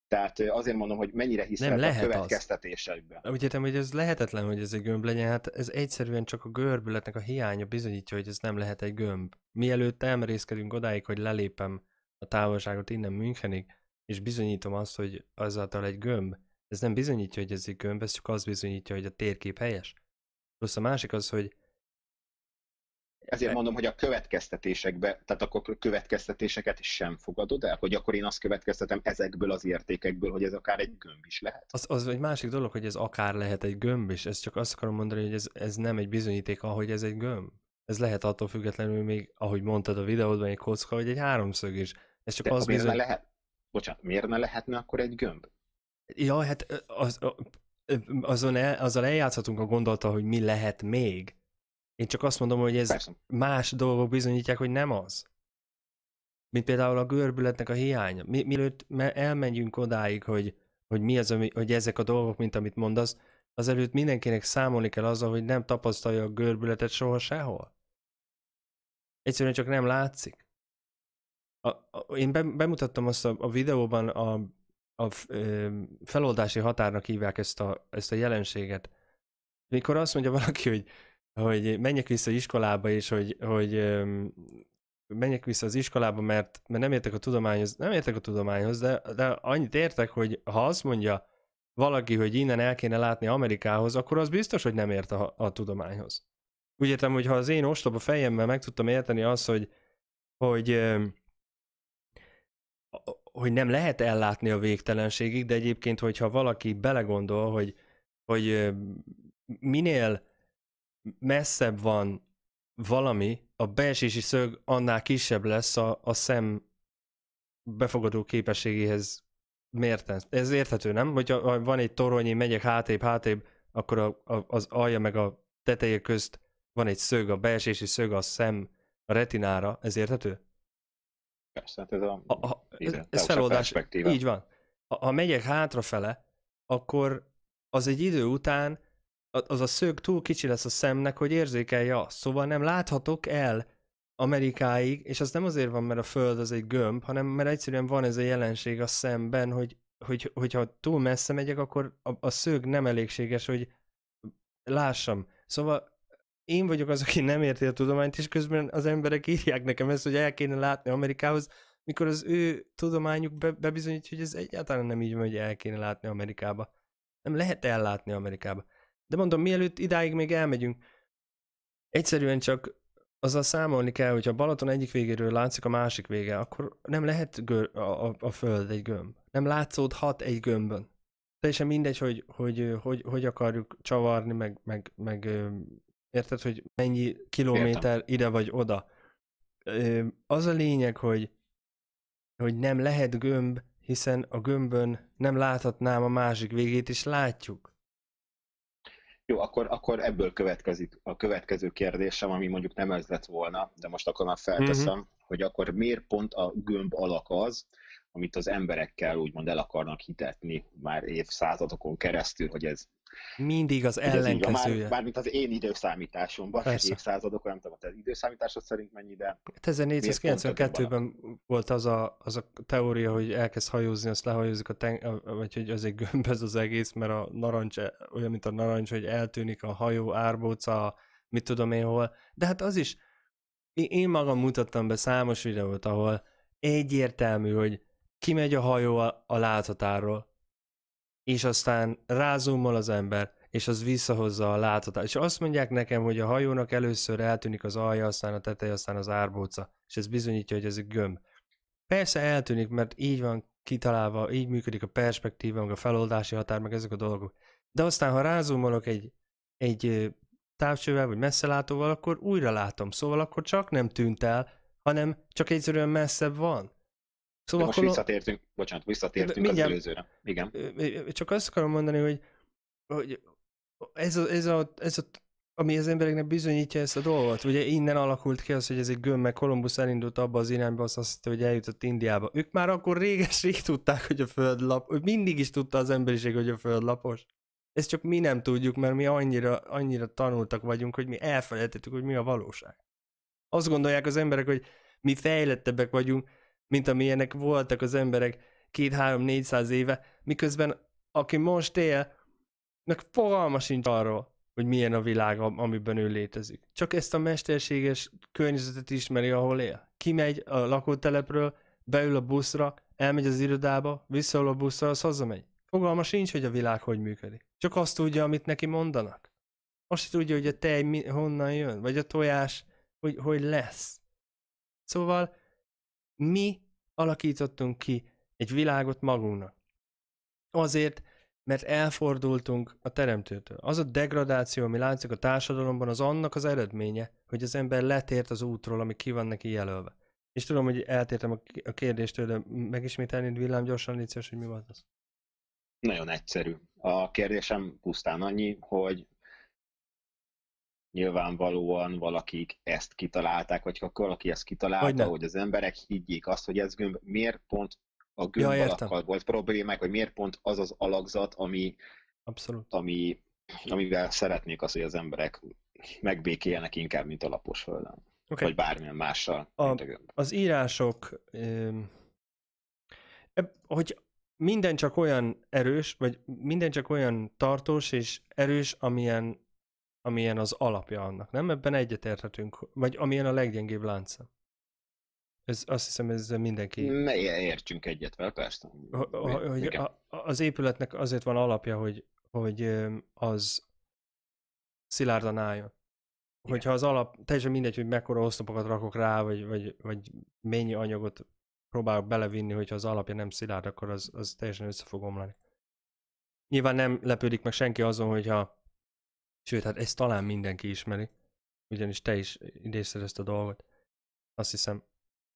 Tehát azért mondom, hogy mennyire hiszel nem lehet a következtetésekben. Az. Úgy értem, hogy ez lehetetlen, hogy ez egy gömb legyen, hát ez egyszerűen csak a görbületnek a hiánya bizonyítja, hogy ez nem lehet egy gömb. Mielőtt elmerészkedünk odáig, hogy lelépem a távolságot innen Münchenig, és bizonyítom azt, hogy azáltal egy gömb, ez nem bizonyítja, hogy ez egy gömb, ez csak az bizonyítja, hogy a térkép helyes. Plusz a másik az, hogy ezért e- mondom, hogy a következtetésekbe, tehát akkor következtetéseket is sem fogadod el, hogy akkor én azt következtetem ezekből az értékekből, hogy ez akár egy gömb is lehet. Az, az egy másik dolog, hogy ez akár lehet egy gömb is, ez csak azt akarom mondani, hogy ez, ez nem egy bizonyíték, ahogy ez egy gömb. Ez lehet attól függetlenül még, ahogy mondtad a videódban, egy kocka, vagy egy háromszög is. Ez csak De az miért bizony... ne lehet... Bocsánat, miért ne lehetne akkor egy gömb? Ja, hát az, azon el, azzal eljátszhatunk a gondolta, hogy mi lehet még. Én csak azt mondom, hogy ez Persze. más dolgok bizonyítják, hogy nem az. Mint például a görbületnek a hiánya. Mi, mielőtt elmenjünk odáig, hogy, hogy mi az, ami, hogy ezek a dolgok, mint amit mondasz, azelőtt mindenkinek számolni kell azzal, hogy nem tapasztalja a görbületet soha sehol. Egyszerűen csak nem látszik. A, a, én bemutattam azt a, a videóban, a, a feloldási határnak hívják ezt a, ezt a jelenséget. Mikor azt mondja valaki, hogy, hogy menjek vissza iskolába, és hogy, hogy menjek vissza az iskolába, mert, mert nem értek a tudományhoz, nem értek a tudományhoz, de, de annyit értek, hogy ha azt mondja valaki, hogy innen el kéne látni Amerikához, akkor az biztos, hogy nem ért a, a tudományhoz. Úgy értem, hogy ha az én ostoba fejemmel meg tudtam érteni azt, hogy, hogy, hogy hogy nem lehet ellátni a végtelenségig, de egyébként, hogyha valaki belegondol, hogy, hogy minél messzebb van valami, a beesési szög annál kisebb lesz a, a szem befogadó képességéhez mérten. Ez érthető, nem? Hogyha van egy torony, én megyek hátébb, hátébb, akkor a, a, az alja meg a teteje közt van egy szög, a beesési szög a szem a retinára, ez érthető? Persze, hát ez a, a, a ez, ez feloldás, így van. Ha, ha megyek hátrafele, akkor az egy idő után az a szög túl kicsi lesz a szemnek, hogy érzékelje azt. Szóval nem láthatok el Amerikáig, és az nem azért van, mert a Föld az egy gömb, hanem mert egyszerűen van ez a jelenség a szemben, hogy, hogy hogyha túl messze megyek, akkor a, a szög nem elégséges, hogy lássam. Szóval én vagyok az, aki nem érti a tudományt, és közben az emberek írják nekem ezt, hogy el kéne látni Amerikához, mikor az ő tudományuk be, bebizonyítja, hogy ez egyáltalán nem így van, hogy el kéne látni Amerikába. Nem lehet ellátni Amerikába. De mondom, mielőtt idáig még elmegyünk, egyszerűen csak azzal számolni kell, hogy a Balaton egyik végéről látszik a másik vége, akkor nem lehet gör, a, a, a föld egy gömb. Nem látszódhat egy gömbön. Teljesen mindegy, hogy hogy, hogy, hogy akarjuk csavarni, meg, meg, meg Érted, hogy mennyi kilométer Értem. ide vagy oda. Az a lényeg, hogy, hogy nem lehet gömb, hiszen a gömbön nem láthatnám a másik végét, és látjuk. Jó, akkor, akkor ebből következik a következő kérdésem, ami mondjuk nem ez lett volna, de most akkor már felteszem, uh-huh. hogy akkor miért pont a gömb alak az, amit az emberekkel úgymond el akarnak hitetni már évszázadokon keresztül, hogy ez mindig az ellenkezője. Így, már, mármint az én időszámításomban, Persze. évszázadokon, nem tudom, az időszámításod szerint mennyi, de... 1492-ben volt az a, az a teória, hogy elkezd hajózni, azt lehajózik a ten, vagy hogy azért gömb ez az egész, mert a narancs olyan, mint a narancs, hogy eltűnik a hajó, árbóca, mit tudom én hol. De hát az is, én magam mutattam be számos videót, ahol egyértelmű, hogy kimegy a hajó a, a láthatáról, és aztán rázummal az ember, és az visszahozza a láthatást. És azt mondják nekem, hogy a hajónak először eltűnik az alja, aztán a teteje, aztán az árbóca, és ez bizonyítja, hogy ez egy gömb. Persze eltűnik, mert így van kitalálva, így működik a perspektíva, meg a feloldási határ, meg ezek a dolgok. De aztán, ha rázumolok egy, egy távcsővel, vagy messzelátóval, akkor újra látom. Szóval akkor csak nem tűnt el, hanem csak egyszerűen messzebb van. Szóval most akkor... visszatértünk, bocsánat, visszatértünk mindjárt, az előzőre. Igen. Csak azt akarom mondani, hogy, hogy ez, a, ez, a, ez a, ami az embereknek bizonyítja ezt a dolgot, ugye innen alakult ki az, hogy ez egy gömb, meg Kolumbusz elindult abba az irányba, azt hitte, hogy eljutott Indiába. Ők már akkor réges rég tudták, hogy a föld lap, mindig is tudta az emberiség, hogy a föld lapos. Ezt csak mi nem tudjuk, mert mi annyira, annyira tanultak vagyunk, hogy mi elfelejtettük, hogy mi a valóság. Azt gondolják az emberek, hogy mi fejlettebbek vagyunk, mint amilyenek voltak az emberek két-három-négyszáz éve, miközben aki most él, meg fogalma sincs arról, hogy milyen a világ, amiben ő létezik. Csak ezt a mesterséges környezetet ismeri, ahol él. Kimegy a lakótelepről, beül a buszra, elmegy az irodába, visszaül a buszra, az hazamegy. Fogalma sincs, hogy a világ hogy működik. Csak azt tudja, amit neki mondanak. Azt tudja, hogy a tej honnan jön, vagy a tojás, hogy, hogy lesz. Szóval mi alakítottunk ki egy világot magunknak. Azért, mert elfordultunk a teremtőtől. Az a degradáció, ami látszik a társadalomban, az annak az eredménye, hogy az ember letért az útról, ami ki van neki jelölve. És tudom, hogy eltértem a kérdéstől, de megismételnéd villám gyorsan, légy hogy mi volt az? Nagyon egyszerű. A kérdésem pusztán annyi, hogy nyilvánvalóan valakik ezt kitalálták, vagy akkor valaki ezt kitalálta, hogy, hogy az emberek higgyék azt, hogy ez gömb, miért pont a gömb ja, alakkal volt problémák, vagy miért pont az az alakzat, ami, Abszolút. ami amivel szeretnék azt, hogy az emberek megbékéljenek inkább, mint a lapos földön. Okay. Vagy bármilyen mással. A, a az írások, hogy minden csak olyan erős, vagy minden csak olyan tartós és erős, amilyen amilyen az alapja annak, nem? Ebben egyetérthetünk, vagy amilyen a leggyengébb lánca. Ez, azt hiszem, ez mindenki... Ne mm, értsünk egyet vele, persze. Hogy a, az épületnek azért van alapja, hogy, hogy az szilárdan álljon. Igen. Hogyha az alap, teljesen mindegy, hogy mekkora oszlopokat rakok rá, vagy, vagy, vagy mennyi anyagot próbálok belevinni, hogyha az alapja nem szilárd, akkor az, az teljesen össze fog omlani. Nyilván nem lepődik meg senki azon, hogyha Sőt, hát ezt talán mindenki ismeri, ugyanis te is idézted ezt a dolgot. Azt hiszem,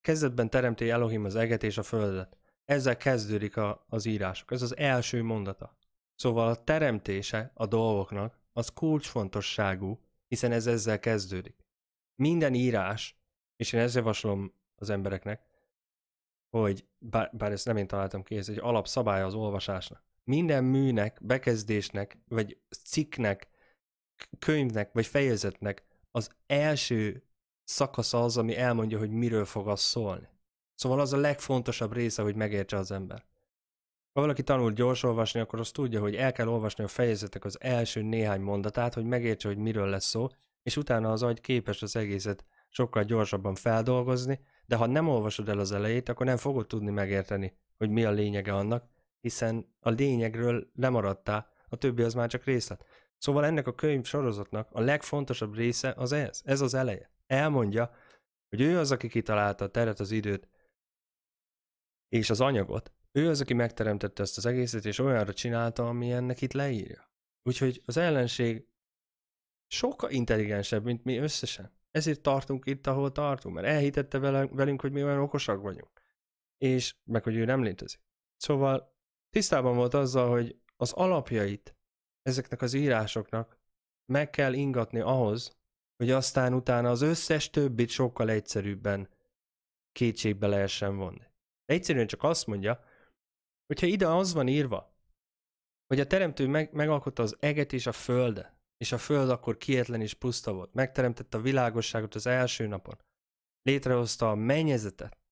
kezdetben teremté Elohim az eget és a földet. Ezzel kezdődik a, az írások. Ez az első mondata. Szóval a teremtése a dolgoknak az kulcsfontosságú, hiszen ez ezzel kezdődik. Minden írás, és én ezt javaslom az embereknek, hogy bár, bár ezt nem én találtam ki, ez egy alapszabály az olvasásnak. Minden műnek, bekezdésnek, vagy cikknek, könyvnek, vagy fejezetnek az első szakasza az, ami elmondja, hogy miről fog az szólni. Szóval az a legfontosabb része, hogy megértse az ember. Ha valaki tanul gyors olvasni, akkor azt tudja, hogy el kell olvasni a fejezetek az első néhány mondatát, hogy megértse, hogy miről lesz szó, és utána az agy képes az egészet sokkal gyorsabban feldolgozni, de ha nem olvasod el az elejét, akkor nem fogod tudni megérteni, hogy mi a lényege annak, hiszen a lényegről lemaradtál, a többi az már csak részlet. Szóval ennek a könyv sorozatnak a legfontosabb része az ez, ez az eleje. Elmondja, hogy ő az, aki kitalálta a teret, az időt és az anyagot, ő az, aki megteremtette ezt az egészet, és olyanra csinálta, ami ennek itt leírja. Úgyhogy az ellenség sokkal intelligensebb, mint mi összesen. Ezért tartunk itt, ahol tartunk, mert elhitette velünk, hogy mi olyan okosak vagyunk. És meg, hogy ő nem létezik. Szóval tisztában volt azzal, hogy az alapjait ezeknek az írásoknak meg kell ingatni ahhoz, hogy aztán utána az összes többit sokkal egyszerűbben kétségbe lehessen vonni. De egyszerűen csak azt mondja, hogyha ide az van írva, hogy a teremtő meg, megalkotta az eget és a földet, és a föld akkor kietlen és puszta volt, megteremtette a világosságot az első napon, létrehozta a mennyezetet,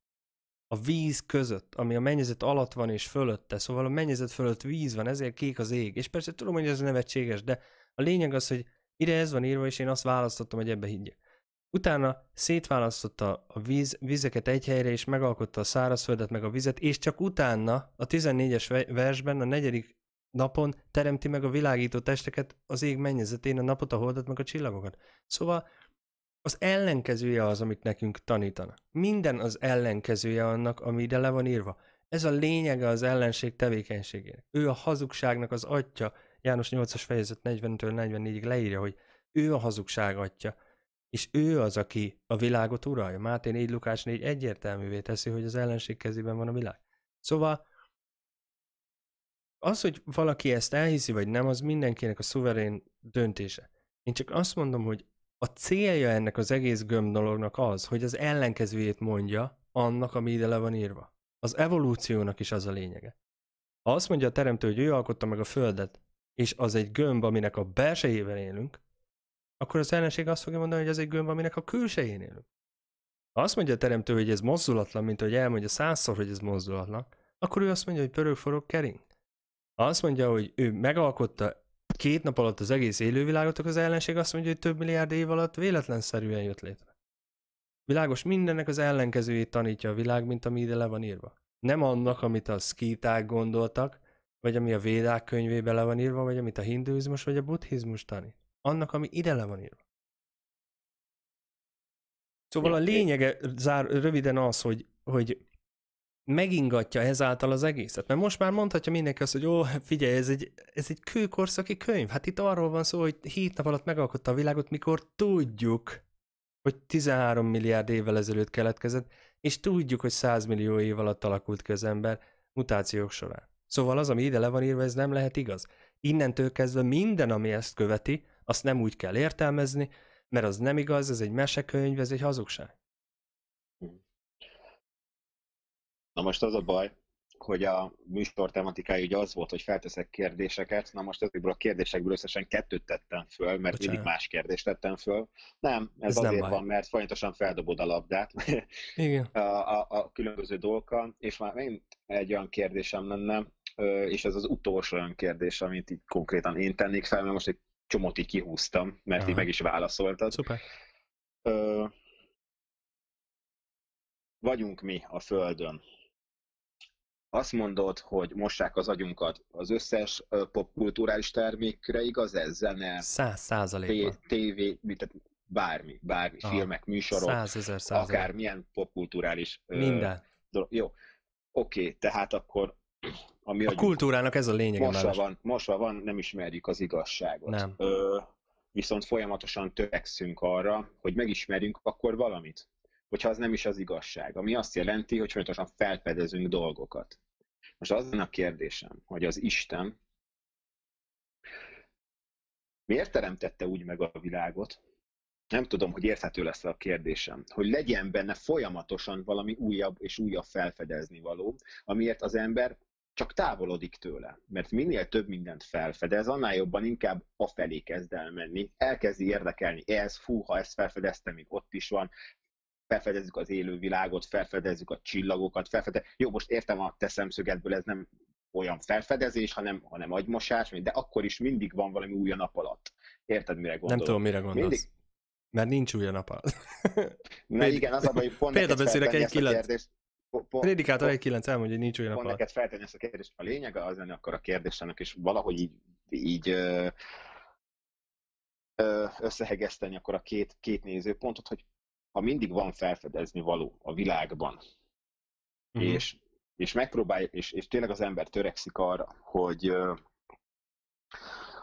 a víz között, ami a mennyezet alatt van és fölötte, szóval a mennyezet fölött víz van, ezért kék az ég. És persze tudom, hogy ez nevetséges, de a lényeg az, hogy ide ez van írva, és én azt választottam, hogy ebbe higgyek. Utána szétválasztotta a víz, vizeket egy helyre, és megalkotta a szárazföldet, meg a vizet, és csak utána, a 14-es versben, a negyedik napon teremti meg a világító testeket az ég mennyezetén, a napot, a holdat, meg a csillagokat. Szóval az ellenkezője az, amit nekünk tanítana. Minden az ellenkezője annak, ami ide le van írva. Ez a lényege az ellenség tevékenységének. Ő a hazugságnak az atya, János 8-as fejezet 40-től 44-ig leírja, hogy ő a hazugság atya, és ő az, aki a világot uralja. Máté 4, Lukás 4 egyértelművé teszi, hogy az ellenség kezében van a világ. Szóval az, hogy valaki ezt elhiszi, vagy nem, az mindenkinek a szuverén döntése. Én csak azt mondom, hogy a célja ennek az egész gömb dolognak az, hogy az ellenkezőjét mondja annak, ami ide le van írva. Az evolúciónak is az a lényege. Ha azt mondja a teremtő, hogy ő alkotta meg a Földet, és az egy gömb, aminek a belsejében élünk, akkor az ellenség azt fogja mondani, hogy az egy gömb, aminek a külsején élünk. Ha azt mondja a teremtő, hogy ez mozdulatlan, mint ahogy elmondja százszor, hogy ez mozdulatlan, akkor ő azt mondja, hogy pörög, forog, kering. Ha azt mondja, hogy ő megalkotta két nap alatt az egész élővilágotok az ellenség azt mondja, hogy több milliárd év alatt véletlenszerűen jött létre. Világos, mindennek az ellenkezőjét tanítja a világ, mint ami ide le van írva. Nem annak, amit a szkíták gondoltak, vagy ami a védák könyvébe le van írva, vagy amit a hinduizmus vagy a buddhizmus tanít. Annak, ami ide le van írva. Szóval a lényege zár, röviden az, hogy, hogy megingatja ezáltal az egészet. Mert most már mondhatja mindenki azt, hogy ó, hát figyelj, ez egy, ez egy kőkorszaki könyv. Hát itt arról van szó, hogy hét nap alatt megalkotta a világot, mikor tudjuk, hogy 13 milliárd évvel ezelőtt keletkezett, és tudjuk, hogy 100 millió év alatt alakult ki az ember mutációk során. Szóval az, ami ide le van írva, ez nem lehet igaz. Innentől kezdve minden, ami ezt követi, azt nem úgy kell értelmezni, mert az nem igaz, ez egy mesekönyv, ez egy hazugság. Na most az a baj, hogy a műsor tematikája ugye az volt, hogy felteszek kérdéseket, na most ezekből a kérdésekből összesen kettőt tettem föl, mert Bocsánat. mindig más kérdést tettem föl. Nem, ez, ez azért nem van, mert folyamatosan feldobod a labdát Igen. A, a, a különböző dolgokkal, és már én egy olyan kérdésem lenne, és ez az utolsó olyan kérdés, amit így konkrétan én tennék fel, mert most egy csomót így kihúztam, mert Aha. így meg is válaszoltad. Szuper. Ö, vagyunk mi a Földön? azt mondod, hogy mossák az agyunkat az összes popkulturális termékre, igaz ez? Zene, Száz százalékban. TV, tehát bármi, bármi, Aha. filmek, műsorok, Százezer százalék. akármilyen popkulturális Minden. Ö, jó, oké, okay, tehát akkor ami a kultúrának ez a lényege. Mosva van, mosva van, nem ismerjük az igazságot. Nem. Ö, viszont folyamatosan törekszünk arra, hogy megismerjünk akkor valamit hogyha az nem is az igazság. Ami azt jelenti, hogy folyamatosan felfedezünk dolgokat. Most az a kérdésem, hogy az Isten miért teremtette úgy meg a világot, nem tudom, hogy érthető lesz a kérdésem, hogy legyen benne folyamatosan valami újabb és újabb felfedezni való, amiért az ember csak távolodik tőle. Mert minél több mindent felfedez, annál jobban inkább afelé kezd el menni. Elkezdi érdekelni, ez, fú, ha ezt felfedeztem, még ott is van, felfedezzük az élő világot, felfedezzük a csillagokat, felfedezzük. Jó, most értem a te szemszögedből, ez nem olyan felfedezés, hanem, hanem agymosás, de akkor is mindig van valami új a nap alatt. Érted, mire gondolok? Nem tudom, mire gondolsz. Mindig... Mert nincs új a nap alatt. Na igen, az a baj, pont Példabeszélek egy kilenc. Prédikátor egy kilenc elmondja, hogy nincs új nap alatt. Pont neked feltenni ezt a kérdést. A lényeg az lenne akkor a kérdésének, és valahogy így, így ö, ö, összehegeszteni akkor a két, két nézőpontot, hogy ha mindig van felfedezni való a világban, mm. és, és megpróbálja, és, és tényleg az ember törekszik arra, hogy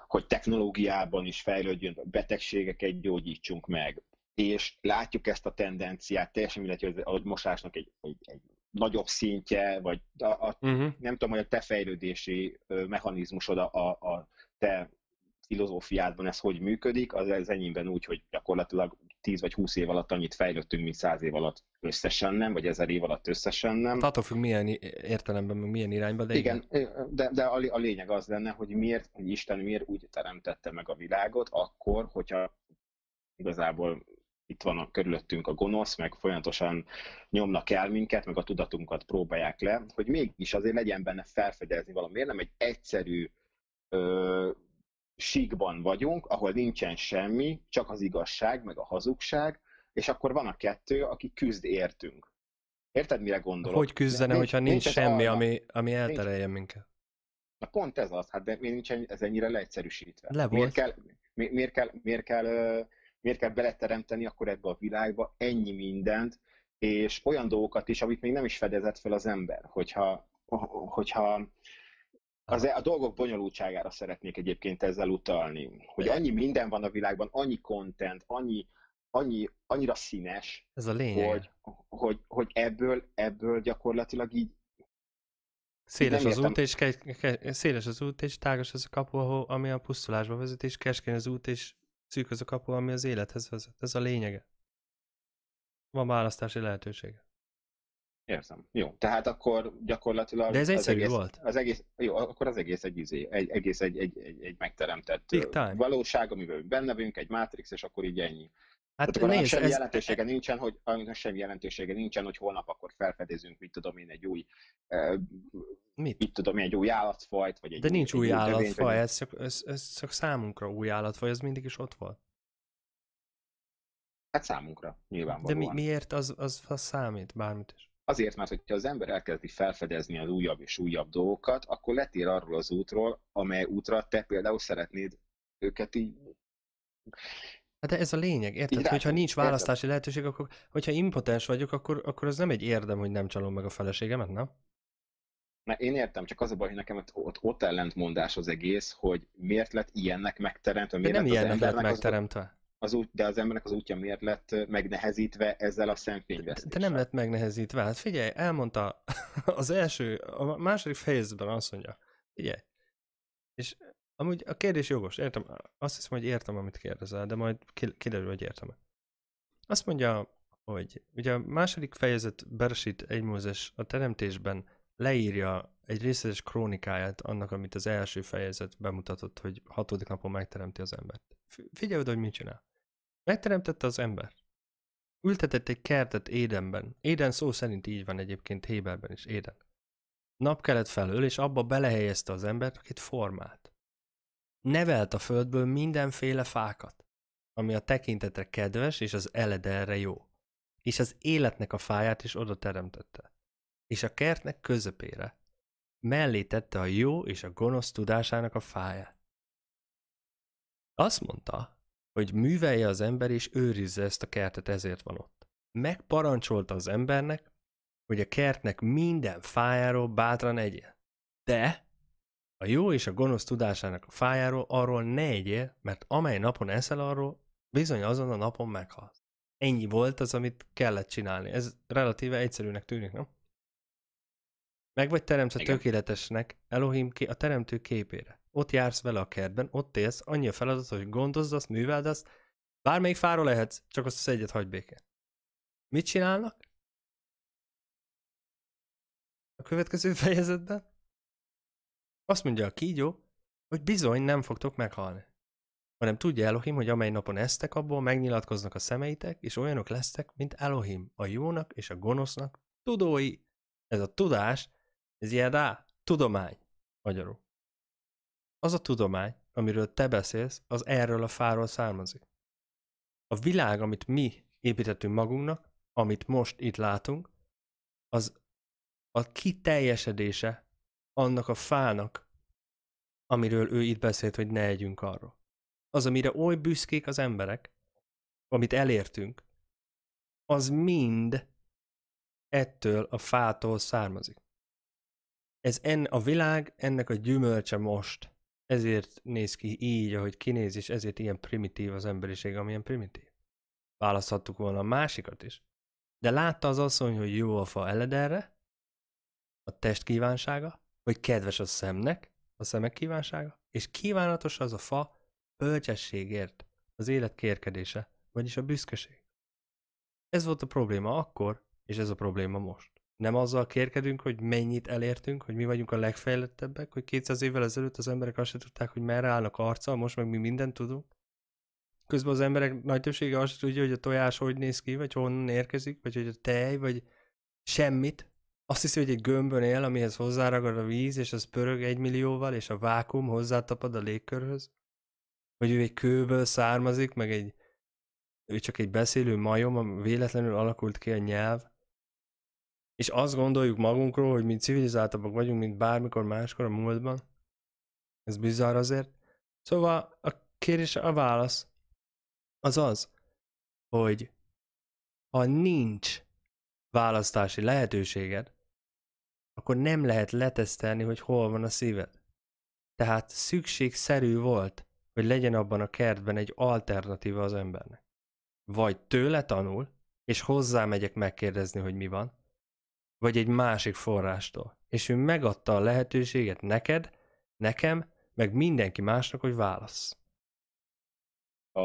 hogy technológiában is fejlődjön, betegségeket gyógyítsunk meg, és látjuk ezt a tendenciát, teljesen mindegy, hogy a mosásnak egy, egy, egy nagyobb szintje, vagy a, a, uh-huh. nem tudom, hogy a te fejlődési mechanizmusod, a, a te filozófiádban ez hogy működik, az ez enyémben úgy, hogy gyakorlatilag 10 vagy 20 év alatt annyit fejlődtünk, mint 100 év alatt összesen nem, vagy 1000 év alatt összesen nem. Tehát attól függ milyen értelemben, milyen irányba, de igen. igen. De, de a, a lényeg az lenne, hogy miért, hogy Isten miért úgy teremtette meg a világot akkor, hogyha igazából itt van a körülöttünk a gonosz, meg folyamatosan nyomnak el minket, meg a tudatunkat próbálják le, hogy mégis azért legyen benne felfedezni valamiért, nem egy egyszerű ö, síkban vagyunk, ahol nincsen semmi, csak az igazság, meg a hazugság, és akkor van a kettő, aki küzd értünk. Érted, mire gondolok? Hogy küzdene, nincs, hogyha nincs, nincs semmi, ami, ami elterelje nincs. minket? Na pont ez az, hát de miért nincs ez ennyire leegyszerűsítve? Le volt. Miért kell, mi, miért kell, miért kell, miért kell beleteremteni akkor ebbe a világba ennyi mindent, és olyan dolgokat is, amit még nem is fedezett fel az ember, hogyha, hogyha az, a dolgok bonyolultságára szeretnék egyébként ezzel utalni, hogy annyi minden van a világban, annyi content, annyi, annyi, annyira színes, Ez a lényeg. Hogy, hogy, hogy ebből, ebből gyakorlatilag így Széles az, út, és ke- ke- széles az út, és tágas az a kapu, ami a pusztulásba vezet, és keskeny az út, és szűk az a kapu, ami az élethez vezet. Ez a lényege. Van választási lehetősége. Érzem. Jó, tehát akkor gyakorlatilag... De ez egyszerű az egész, volt? Az egész, jó, akkor az egész egy, izé, egy, egész egy, egy, egy, egy megteremtett valóság, amiben vagyunk, egy mátrix, és akkor így ennyi. Hát tehát nézd, semmi ez... jelentősége nincsen, hogy semmi jelentősége nincsen, hogy holnap akkor felfedezünk, mit tudom én, egy új mit? mit tudom én, egy új állatfajt, vagy egy De új, nincs új, új állatfaj, ez, csak, ez, ez csak számunkra új állatfaj, ez mindig is ott volt. Hát számunkra, nyilvánvalóan. De mi, miért az, az, az számít bármit is? Azért, mert hogyha az ember elkezdi felfedezni az újabb és újabb dolgokat, akkor letér arról az útról, amely útra te például szeretnéd őket így... Hát de ez a lényeg, érted? Így hogyha nincs választási értem. lehetőség, akkor hogyha impotens vagyok, akkor, akkor az nem egy érdem, hogy nem csalom meg a feleségemet, nem? Na, én értem, csak az a baj, hogy nekem ott, ott, ott ellentmondás az egész, hogy miért lett ilyennek megteremtve, miért de nem lett ilyennek lett megteremtve. Az az út, de az embernek az útja miért lett megnehezítve ezzel a szemfényvesztéssel? De nem lett megnehezítve. Hát figyelj, elmondta az első, a második fejezetben azt mondja, figyelj, és amúgy a kérdés jogos, értem, azt hiszem, hogy értem, amit kérdezel, de majd kiderül, hogy értem. Azt mondja, hogy ugye a második fejezet egy Mózes a teremtésben leírja egy részletes krónikáját annak, amit az első fejezet bemutatott, hogy hatodik napon megteremti az embert. Figyelj oda, hogy mit csinál. Megteremtette az ember. Ültetett egy kertet Édenben. Éden szó szerint így van egyébként Héberben is, Éden. Nap kelet felől, és abba belehelyezte az embert, akit formált. Nevelt a földből mindenféle fákat, ami a tekintetre kedves és az eledelre jó, és az életnek a fáját is oda teremtette, és a kertnek közepére. Mellé tette a jó és a gonosz tudásának a fáját. Azt mondta, hogy művelje az ember és őrizze ezt a kertet, ezért van ott. Megparancsolta az embernek, hogy a kertnek minden fájáról bátran egyél. De a jó és a gonosz tudásának a fájáról arról ne egyél, mert amely napon eszel arról, bizony azon a napon meghalsz. Ennyi volt az, amit kellett csinálni. Ez relatíve egyszerűnek tűnik, nem? Meg vagy teremtve tökéletesnek Elohim a teremtő képére ott jársz vele a kertben, ott élsz, annyi a feladat, hogy gondozd azt, műveld azt, bármelyik fára lehetsz, csak azt az egyet hagy béke. Mit csinálnak? A következő fejezetben azt mondja a kígyó, hogy bizony nem fogtok meghalni hanem tudja Elohim, hogy amely napon eztek, abból megnyilatkoznak a szemeitek, és olyanok lesztek, mint Elohim, a jónak és a gonosznak tudói. Ez a tudás, ez jedá, tudomány, magyarul. Az a tudomány, amiről te beszélsz, az erről a fáról származik. A világ, amit mi építettünk magunknak, amit most itt látunk, az a kiteljesedése annak a fának, amiről ő itt beszélt, hogy ne együnk arról. Az, amire oly büszkék az emberek, amit elértünk, az mind ettől a fától származik. Ez en, a világ ennek a gyümölcse most ezért néz ki így, ahogy kinéz, és ezért ilyen primitív az emberiség, amilyen primitív. Választhattuk volna a másikat is. De látta az asszony, hogy jó a fa eledelre, a test kívánsága, hogy kedves a szemnek, a szemek kívánsága, és kívánatos az a fa bölcsességért, az élet kérkedése, vagyis a büszkeség. Ez volt a probléma akkor, és ez a probléma most nem azzal kérkedünk, hogy mennyit elértünk, hogy mi vagyunk a legfejlettebbek, hogy 200 évvel ezelőtt az emberek azt se tudták, hogy merre állnak arca, most meg mi mindent tudunk. Közben az emberek nagy többsége azt tudja, hogy a tojás hogy néz ki, vagy honnan érkezik, vagy hogy a tej, vagy semmit. Azt hiszi, hogy egy gömbön él, amihez hozzáragad a víz, és az pörög egy millióval, és a vákum hozzátapad a légkörhöz. Hogy ő egy kőből származik, meg egy ő csak egy beszélő majom, véletlenül alakult ki a nyelv és azt gondoljuk magunkról, hogy mi civilizáltabbak vagyunk, mint bármikor máskor a múltban. Ez bizarr azért. Szóval a kérdés, a válasz az az, hogy ha nincs választási lehetőséged, akkor nem lehet letesztelni, hogy hol van a szíved. Tehát szükségszerű volt, hogy legyen abban a kertben egy alternatíva az embernek. Vagy tőle tanul, és hozzá megyek megkérdezni, hogy mi van, vagy egy másik forrástól. És ő megadta a lehetőséget neked, nekem, meg mindenki másnak, hogy válasz. A,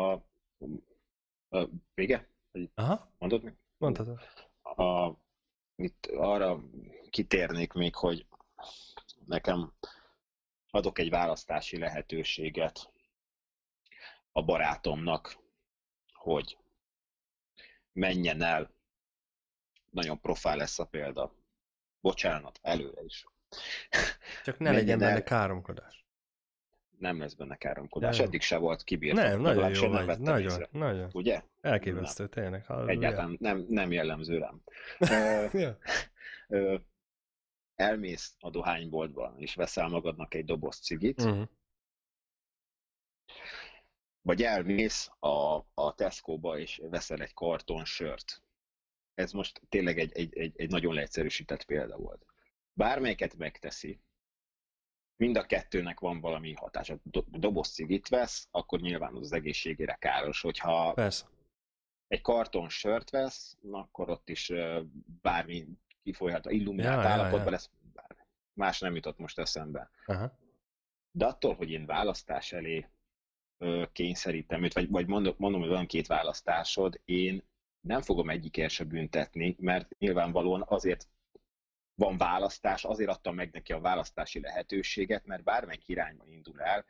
a vége? Aha. Mondod meg? Mondhatod. A, itt arra kitérnék még, hogy nekem adok egy választási lehetőséget a barátomnak, hogy menjen el nagyon profál lesz a példa. Bocsánat, előre is. Csak ne legyen legyen el... káromkodás. Nem lesz benne káromkodás. Nem. Eddig se volt kibírtam. Nem, nagyon jó vagy. Nagyon, észre. nagyon. Ugye? Elképesztő, nem. tényleg. Hallod, Egyáltalán ugye? nem, nem jellemző rám. elmész a dohányboltban, és veszel magadnak egy doboz cigit, uh-huh. vagy elmész a, a Tesco-ba, és veszel egy karton sört ez most tényleg egy, egy, egy, egy nagyon leegyszerűsített példa volt. Bármelyiket megteszi, mind a kettőnek van valami hatása. Do- doboz cigit vesz, akkor nyilván az egészségére káros. Hogyha Persze. egy karton sört vesz, akkor ott is bármi kifolyhat, illuminált ja, állapotban ja, ja. lesz, bármi. más nem jutott most eszembe. Aha. De attól, hogy én választás elé kényszerítem őt, vagy, vagy mondom, mondom, hogy van két választásod, én nem fogom egyikért se büntetni, mert nyilvánvalóan azért van választás, azért adtam meg neki a választási lehetőséget, mert bármelyik irányba indul el,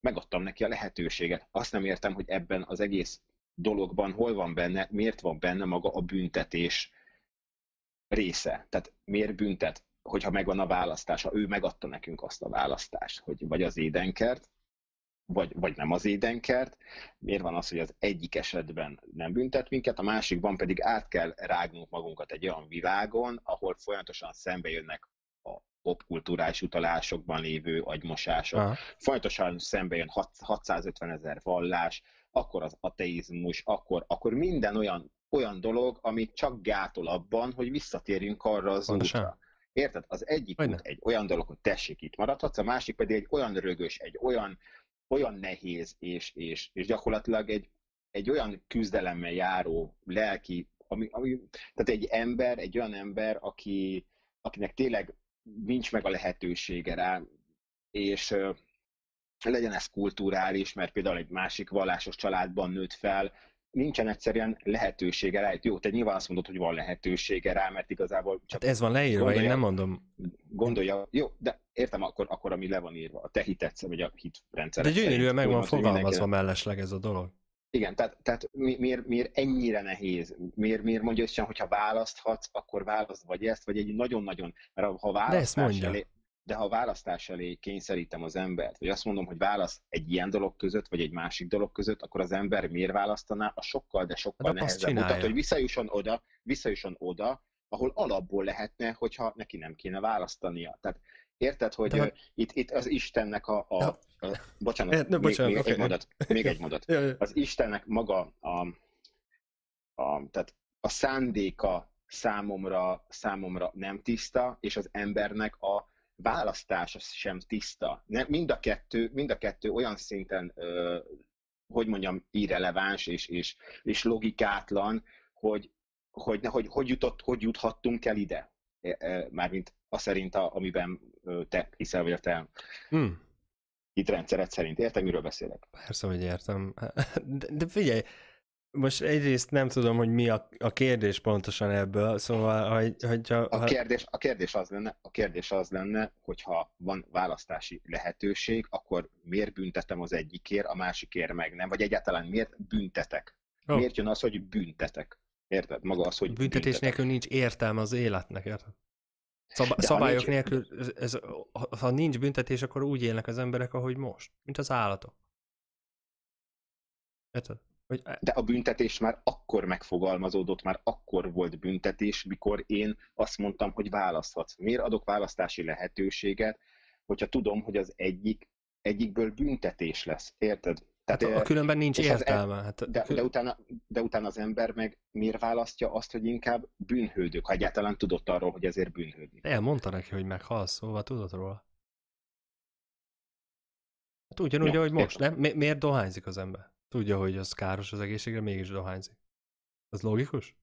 megadtam neki a lehetőséget. Azt nem értem, hogy ebben az egész dologban hol van benne, miért van benne maga a büntetés része. Tehát miért büntet, hogyha megvan a választás, ő megadta nekünk azt a választást, hogy vagy az édenkert, vagy, vagy nem az édenkert. Miért van az, hogy az egyik esetben nem büntet minket, a másikban pedig át kell rágnunk magunkat egy olyan világon, ahol folyamatosan szembe jönnek a popkultúrás utalásokban lévő agymosások. Aha. Folyamatosan szembe jön 650 ezer vallás, akkor az ateizmus, akkor, akkor minden olyan, olyan dolog, ami csak gátol abban, hogy visszatérjünk arra az Pontosan. útra. Érted? Az egyik út egy olyan dolog, hogy tessék, itt maradhatsz, a másik pedig egy olyan rögös, egy olyan olyan nehéz, és, és, és gyakorlatilag egy, egy olyan küzdelemmel járó lelki, ami, ami, tehát egy ember, egy olyan ember, aki, akinek tényleg nincs meg a lehetősége rá, és legyen ez kulturális, mert például egy másik vallásos családban nőtt fel, nincsen egyszerűen lehetősége rá. Jó, te nyilván azt mondod, hogy van lehetősége rá, mert igazából csak... Hát ez van leírva, gondolja, én nem mondom. Gondolja, jó, de értem akkor, akkor ami le van írva, a te hitet, vagy a hitrendszer. De gyönyörűen meg van fogalmazva mindenki... mellesleg ez a dolog. Igen, tehát, tehát mi, miért, miért ennyire nehéz? Miért, miért mondja ezt sem, hogyha választhatsz, akkor választ vagy ezt, vagy egy nagyon-nagyon, mert ha választás elé, de ha a választás elé kényszerítem az embert, vagy azt mondom, hogy válasz egy ilyen dolog között, vagy egy másik dolog között, akkor az ember miért választaná? A sokkal, de sokkal de hát nehezebb mutat, hogy visszajusson oda, visszajusson oda, ahol alapból lehetne, hogyha neki nem kéne választania. Tehát érted, hogy de... itt, itt az Istennek a... a, a, bocsánat, ne, bocsánat, még, okay. egy mondat, még egy mondat. Az Istennek maga a, a, tehát a szándéka számomra, számomra nem tiszta, és az embernek a, választása sem tiszta. Nem, mind, a kettő, mind a kettő olyan szinten, ö, hogy mondjam, irreleváns és, és, és logikátlan, hogy, hogy, hogy, hogy, jutott, hogy juthattunk el ide. E, e, mármint a szerint, a, amiben te hiszel, vagy a te hmm. itt rendszered szerint. Értem, miről beszélek? Persze, hogy értem. De, de figyelj, most egyrészt nem tudom, hogy mi a, a kérdés pontosan ebből, szóval, hogy, hogyha... A kérdés, a kérdés az lenne, a kérdés az lenne, hogyha van választási lehetőség, akkor miért büntetem az egyikért, a másikért meg nem, vagy egyáltalán miért büntetek? Oh. Miért jön az, hogy büntetek? Érted? Maga az, hogy Büntetés büntetek. nélkül nincs értelme az életnek, érted? Szab- szabályok nincs... nélkül, ez, ha nincs büntetés, akkor úgy élnek az emberek, ahogy most, mint az állatok. Érted? Hogy... Eh, de a büntetés már akkor megfogalmazódott, már akkor volt büntetés, mikor én azt mondtam, hogy választhatsz. Miért adok választási lehetőséget, hogyha tudom, hogy az egyik, egyikből büntetés lesz, érted? Hát Tehát, eh, hát a, különben nincs értelme. Az, hát, de, de, utána, de utána az ember meg miért választja azt, hogy inkább bűnhődök, ha egyáltalán tudott arról, hogy ezért bűnhődni. Elmondta neki, hogy meghalsz, szóval tudod róla. Hát ugyanúgy, ja, ahogy most, nem? Mi, miért dohányzik az ember? Tudja, hogy az káros az egészségre, mégis dohányzik. Ez logikus?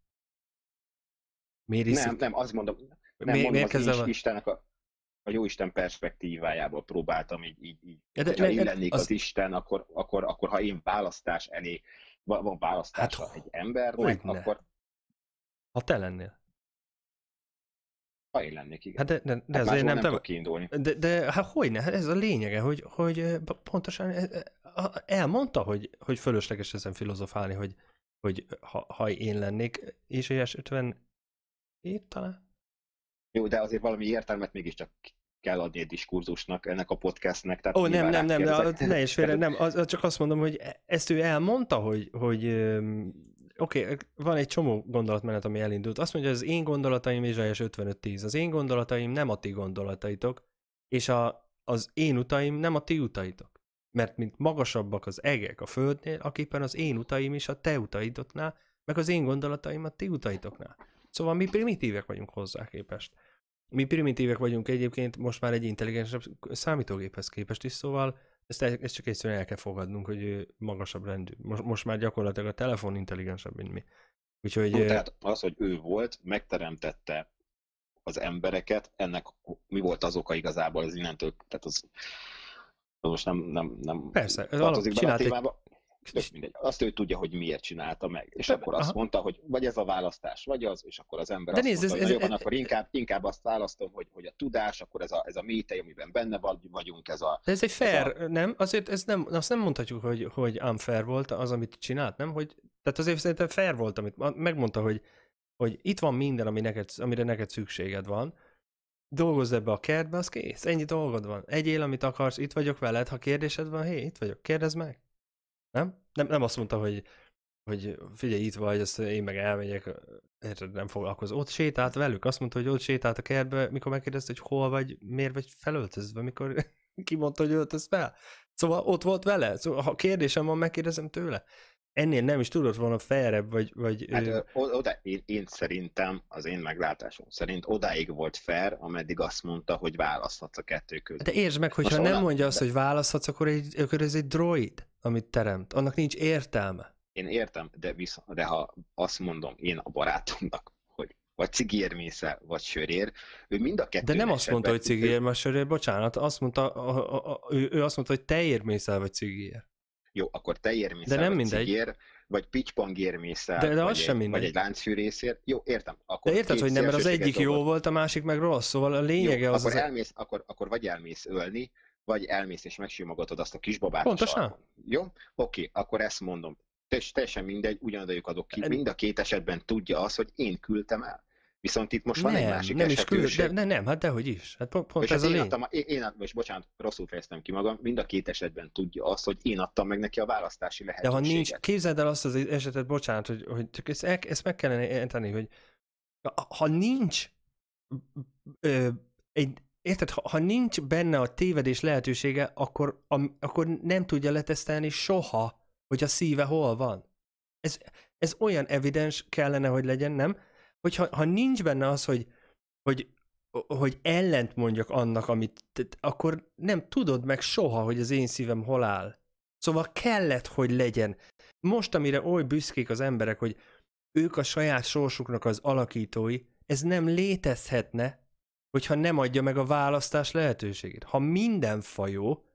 Miért iszik? Nem, nem, azt mondom, nem mi, mondom miért az is, Istennek a, a jóisten perspektívájából próbáltam így, így, így. Ja, de, ha én lennék az... az Isten, akkor, akkor, akkor ha én választás elé, van választás. hát, egy embernek, akkor... Ha te lennél. Ha én lennék, igen. Hát de, de, de hát ezért nem, nem te... kiindulni. De, de hát hogy ne? Hát ez a lényege, hogy, hogy eh, pontosan eh, eh, elmondta, hogy, hogy fölösleges ezen filozofálni, hogy, hogy ha, ha én lennék 50 év talán? Jó, de azért valami értelmet mégiscsak kell adni egy diskurzusnak, ennek a podcastnek. Tehát Ó, nem nem, nem, nem, de ne is félre, nem, az, csak azt mondom, hogy e, ezt ő elmondta, hogy, hogy oké, okay, e, van egy csomó gondolatmenet, ami elindult. Azt mondja, hogy az én gondolataim Ézsaiás 55-10. Az én gondolataim nem a ti gondolataitok, és a, az én utaim nem a ti utaitok mert mint magasabbak az egek a földnél, aképpen az én utaim is a te utaidotnál, meg az én gondolataim a ti utaitoknál. Szóval mi primitívek vagyunk hozzá képest. Mi primitívek vagyunk egyébként most már egy intelligensebb számítógéphez képest is, szóval ezt, ezt csak egyszerűen el kell fogadnunk, hogy magasabb rendű. Most, most már gyakorlatilag a telefon intelligensebb, mint mi. Úgyhogy... Tehát az, hogy ő volt, megteremtette az embereket, ennek mi volt az oka igazából, az innentől, tehát az az most nem, nem, nem Persze, ez tartozik be a témába. Egy... Tök mindegy. Azt ő tudja, hogy miért csinálta meg. És Te, akkor aha. azt mondta, hogy vagy ez a választás, vagy az, és akkor az ember De azt nézd, mondta, ez, ez, jobban, ez, akkor inkább, inkább azt választom, hogy, hogy a tudás, akkor ez a, ez a métej, amiben benne vagyunk, ez a... De ez egy fair, ez a... nem? Azért ez nem, azt nem mondhatjuk, hogy, hogy unfair volt az, amit csinált, nem? Hogy, tehát azért szerintem fair volt, amit megmondta, hogy, hogy itt van minden, ami neked, amire neked szükséged van, dolgozz ebbe a kertbe, az kész. Ennyi dolgod van. Egyél, amit akarsz, itt vagyok veled, ha kérdésed van, hé, itt vagyok, kérdezd meg. Nem? Nem, nem azt mondta, hogy, hogy figyelj, itt vagy, ezt én meg elmegyek, érted, nem foglalkoz. Ott sétált velük, azt mondta, hogy ott sétált a kertbe, mikor megkérdezte, hogy hol vagy, miért vagy felöltözve, mikor kimondta, hogy öltöz fel. Szóval ott volt vele, szóval, ha kérdésem van, megkérdezem tőle ennél nem is tudott volna felrebb, vagy... vagy hát, ő... oda, én, én szerintem, az én meglátásom szerint odáig volt fair, ameddig azt mondta, hogy választhatsz a kettő között. Hát, de értsd meg, hogyha Most nem mondja de... azt, hogy választhatsz, akkor, egy, akkor ez egy droid, amit teremt. Annak nincs értelme. Én értem, de, viszont, de ha azt mondom én a barátomnak, hogy vagy cigérmésze, vagy sörér, ő mind a kettő. De nem azt mondta, hogy cigérmésze, vagy sörér, bocsánat, azt mondta, a, a, a, ő, ő azt mondta, hogy te érmészel, vagy cigér. Jó, akkor te érmészel, de nem vagy mindegy. Cigér, vagy pitchpong érmészel, de, de az vagy, sem egy, mindegy. vagy egy láncfűrészért. Jó, értem. Akkor de érted, hogy nem, mert az egyik jó volt, a másik meg rossz, szóval a lényege jó, az... Akkor, az... Elmész, akkor, akkor vagy elmész ölni, vagy elmész és megsimogatod azt a kisbabát. Pontosan. jó? Oké, akkor ezt mondom. Teljesen mindegy, ugyanadjuk adok ki. Mind a két esetben tudja azt, hogy én küldtem el. Viszont itt most nem, van egy másik nem esetőség. is külön, de, nem, nem, hát dehogy is. Hát pont, pont és hát ez a én, adtam, én, én adtam, és bocsánat, rosszul fejeztem ki magam, mind a két esetben tudja azt, hogy én adtam meg neki a választási lehetőséget. De ha nincs, képzeld el azt az esetet, bocsánat, hogy, hogy csak ezt, ezt meg kellene érteni, hogy ha nincs ö, egy, érted, ha, ha nincs benne a tévedés lehetősége, akkor, a, akkor nem tudja letesztelni soha, hogy a szíve hol van. Ez, ez olyan evidens kellene, hogy legyen, nem? hogyha ha nincs benne az, hogy, hogy, hogy ellent mondjak annak, amit, akkor nem tudod meg soha, hogy az én szívem hol áll. Szóval kellett, hogy legyen. Most, amire oly büszkék az emberek, hogy ők a saját sorsuknak az alakítói, ez nem létezhetne, hogyha nem adja meg a választás lehetőségét. Ha minden fajó,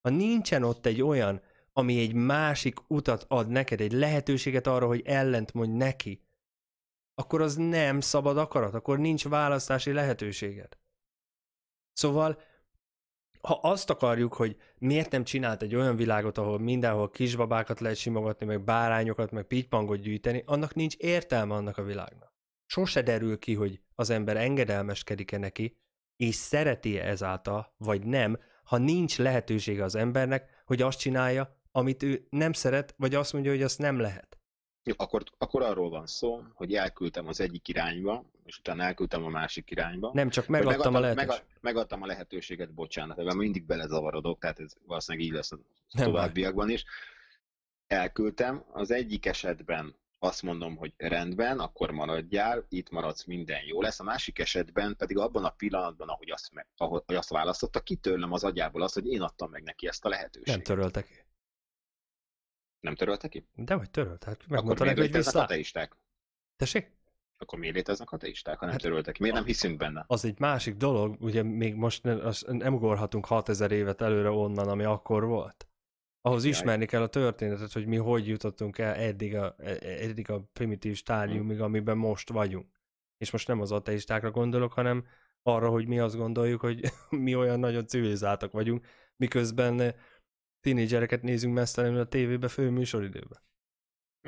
ha nincsen ott egy olyan, ami egy másik utat ad neked, egy lehetőséget arra, hogy ellent mondj neki, akkor az nem szabad akarat, akkor nincs választási lehetőséged. Szóval, ha azt akarjuk, hogy miért nem csinált egy olyan világot, ahol mindenhol kisbabákat lehet simogatni, meg bárányokat, meg pitypangot gyűjteni, annak nincs értelme annak a világnak. Sose derül ki, hogy az ember engedelmeskedik-e neki, és szereti-e ezáltal, vagy nem, ha nincs lehetősége az embernek, hogy azt csinálja, amit ő nem szeret, vagy azt mondja, hogy azt nem lehet. Jó, akkor, akkor arról van szó, hogy elküldtem az egyik irányba, és utána elküldtem a másik irányba. Nem csak megadtam, megadtam a lehetőséget. Megadtam a lehetőséget, bocsánat, ebben mindig belezavarodok, tehát ez valószínűleg így lesz a nem továbbiakban is. Elküldtem, az egyik esetben azt mondom, hogy rendben, akkor maradjál, itt maradsz, minden jó lesz. A másik esetben pedig abban a pillanatban, ahogy azt, ahogy azt választotta, kitörlöm az agyából azt, hogy én adtam meg neki ezt a lehetőséget. Nem töröltek. Nem törölte ki? De vagy törölt, hát megmondta neki, hogy vissza. ateisták? Tessék? Akkor miért léteznek ateisták, ha nem hát, töröltek? Miért a, nem hiszünk benne? Az egy másik dolog, ugye még most nem, az, nem ugorhatunk 6000 évet előre onnan, ami akkor volt. Ahhoz Jaj. ismerni kell a történetet, hogy mi hogy jutottunk el eddig a, e- eddig a primitív stádiumig, hmm. amiben most vagyunk. És most nem az ateistákra gondolok, hanem arra, hogy mi azt gondoljuk, hogy mi olyan nagyon civilizáltak vagyunk, miközben tínédzsereket nézünk mesztelenül a tévébe fő műsoridőben.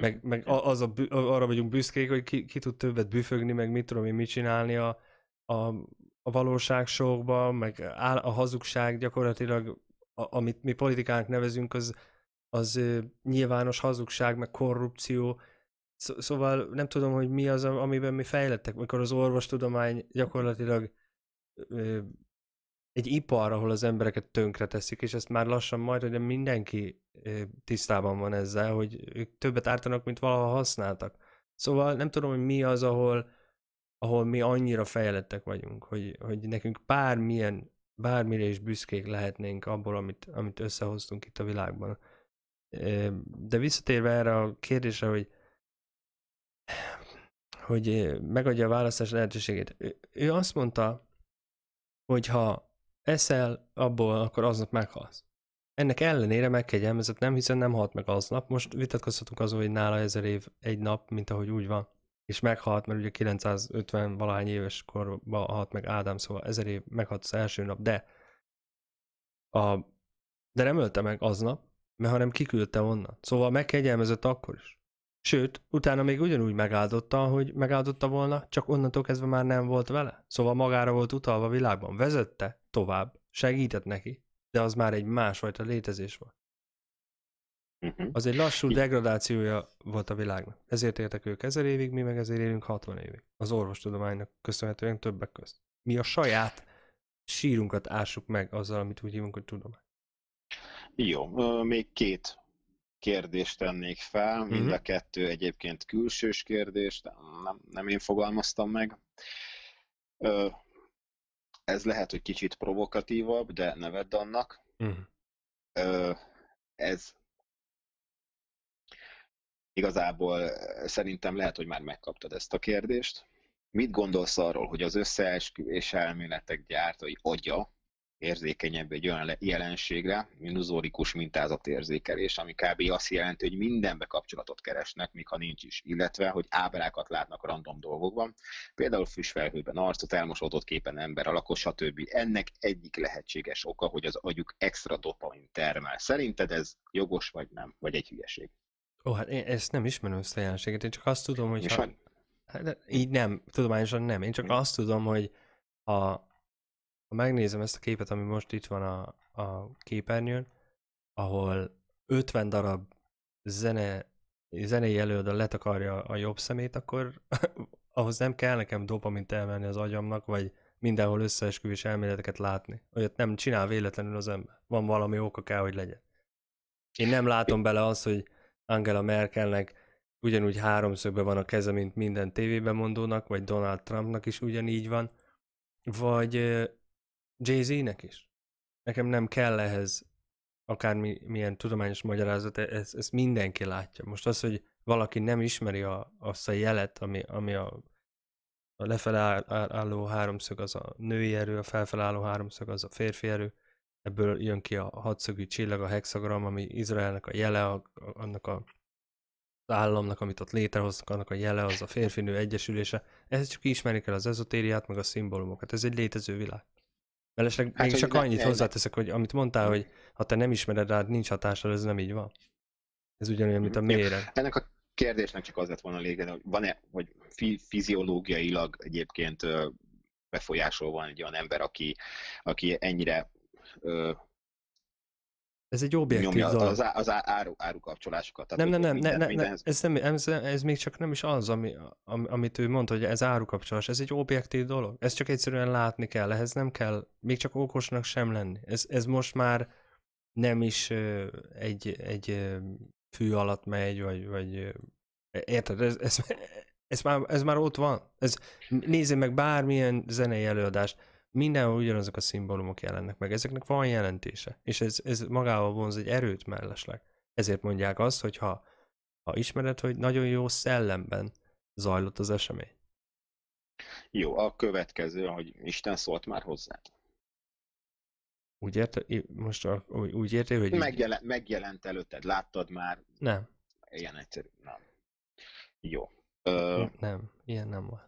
Meg, meg az a, arra vagyunk büszkék, hogy ki, ki tud többet büfögni, meg mit tudom én mit csinálni a, a, a valóság sokba, meg a hazugság gyakorlatilag, a, amit mi politikának nevezünk, az, az nyilvános hazugság, meg korrupció. Szóval nem tudom, hogy mi az, amiben mi fejlettek, mikor az orvostudomány gyakorlatilag egy ipar, ahol az embereket tönkre teszik, és ezt már lassan majd, hogy mindenki tisztában van ezzel, hogy ők többet ártanak, mint valaha használtak. Szóval nem tudom, hogy mi az, ahol, ahol mi annyira fejlettek vagyunk, hogy, hogy nekünk bármilyen, bármire is büszkék lehetnénk abból, amit, amit összehoztunk itt a világban. De visszatérve erre a kérdésre, hogy hogy megadja a választás lehetőségét. Ő, ő azt mondta, hogy ha eszel, abból akkor aznap meghalsz. Ennek ellenére megkegyelmezett nem, hiszen nem halt meg aznap. Most vitatkozhatunk azon, hogy nála ezer év egy nap, mint ahogy úgy van. És meghalt, mert ugye 950 valahány éves korban halt meg Ádám, szóval ezer év meghalt az első nap, de a, de nem ölte meg aznap, mert hanem kiküldte onnan. Szóval megkegyelmezett akkor is. Sőt, utána még ugyanúgy megáldotta, hogy megáldotta volna, csak onnantól kezdve már nem volt vele. Szóval magára volt utalva a világban. Vezette, tovább. Segített neki, de az már egy másfajta létezés volt. Uh-huh. Az egy lassú degradációja volt a világnak. Ezért értek ők ezer évig, mi meg ezért élünk 60 évig. Az orvostudománynak köszönhetően többek között. Mi a saját sírunkat ássuk meg azzal, amit úgy hívunk, hogy tudomány. Jó, még két kérdést tennék fel, mind uh-huh. a kettő egyébként külsős kérdést, nem, nem én fogalmaztam meg ez lehet, hogy kicsit provokatívabb, de ne vedd annak. Uh-huh. Ö, ez igazából szerintem lehet, hogy már megkaptad ezt a kérdést. Mit gondolsz arról, hogy az összeesküvés elméletek gyártai agya érzékenyebb egy olyan jelenségre, minuzórikus mintázatérzékelés, ami kb. azt jelenti, hogy mindenbe kapcsolatot keresnek, még ha nincs is, illetve, hogy ábrákat látnak random dolgokban, például füstfelhőben arcot, elmosódott képen ember, alakos, stb. Ennek egyik lehetséges oka, hogy az agyuk extra dopamin termel. Szerinted ez jogos vagy nem? Vagy egy hülyeség? Ó, hát én ezt nem ismerem ezt a jelenséget, én csak azt tudom, hogy... Ha... Hát, így nem, tudományosan nem. Én csak azt tudom, hogy a, ha megnézem ezt a képet, ami most itt van a, a képernyőn, ahol 50 darab zene, zenei előadó letakarja a jobb szemét, akkor ahhoz nem kell nekem dopamint elmenni az agyamnak, vagy mindenhol összeesküvés elméleteket látni. Olyat nem csinál véletlenül az ember. Van valami oka kell, hogy legyen. Én nem látom bele azt, hogy Angela Merkelnek ugyanúgy háromszögben van a keze, mint minden tévében mondónak, vagy Donald Trumpnak is ugyanígy van, vagy Jay-Z-nek is. Nekem nem kell ehhez akármi milyen tudományos magyarázat, e-, ezt, ezt mindenki látja. Most az, hogy valaki nem ismeri a, azt a jelet, ami, ami a, a lefele álló háromszög az a női erő, a felfelé álló háromszög az a férfi erő, ebből jön ki a hatszögű csillag, a hexagram, ami Izraelnek a jele, a, a, annak a az államnak, amit ott létrehoznak, annak a jele az a férfinő egyesülése. Ez csak ismerik el az ezotériát, meg a szimbólumokat. Ez egy létező világ. Mellesleg hát, még csak ne, annyit ne, hozzáteszek, hogy amit mondtál, hogy ha te nem ismered rád, nincs hatással, ez nem így van. Ez ugyanolyan, mint a mélyre. Ennek a kérdésnek csak az lett volna a léged, hogy van-e, hogy fiziológiailag egyébként befolyásol van egy olyan ember, aki, aki ennyire ez egy objektív nyomja dolog. Az, az áru, áru kapcsolásokat. nem, nem, nem, minden, nem, ez, nem ez, ez még csak nem is az, ami, am, amit ő mondta, hogy ez árukapcsolás. Ez egy objektív dolog. Ez csak egyszerűen látni kell, ehhez nem kell még csak okosnak sem lenni. Ez, ez most már nem is egy, egy fű alatt megy, vagy, vagy érted, ez, ez, ez, már, ez már ott van. Ez, nézzé meg bármilyen zenei előadást mindenhol ugyanazok a szimbólumok jelennek meg, ezeknek van jelentése, és ez, ez magával vonz egy erőt mellesleg. Ezért mondják azt, hogy ha, ha ismered, hogy nagyon jó szellemben zajlott az esemény. Jó, a következő, hogy Isten szólt már hozzád. Úgy érte, most a, úgy érte, hogy... Megjelen, megjelent előtted, láttad már. Nem. Ilyen egyszerű, nem. Jó. Ö... Nem, ilyen nem van.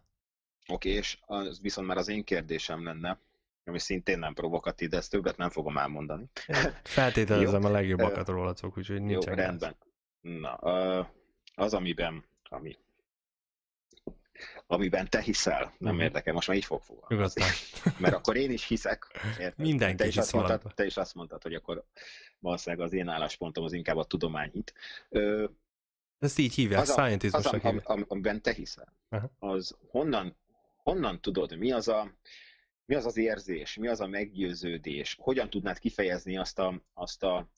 Oké, és az viszont már az én kérdésem lenne, ami szintén nem provokatív, de ezt többet nem fogom elmondani. Feltételezem a legjobbakat uh, rólatok, úgyhogy nincs Jó, rendben. Az. Na, az, amiben, ami, amiben te hiszel, nem uh érdekel, most már így fog fogalmazni. Mert akkor én is hiszek. Érted? Mindenki te is, hisz azt mondtad, te is azt mondtad, hogy akkor valószínűleg az én álláspontom az inkább a tudomány hit. Ezt így hívják, scientizmusnak hívják. Am, am, amiben te hiszel, Aha. az honnan honnan tudod, mi az a, mi az, az érzés, mi az a meggyőződés, hogyan tudnád kifejezni azt a, azt a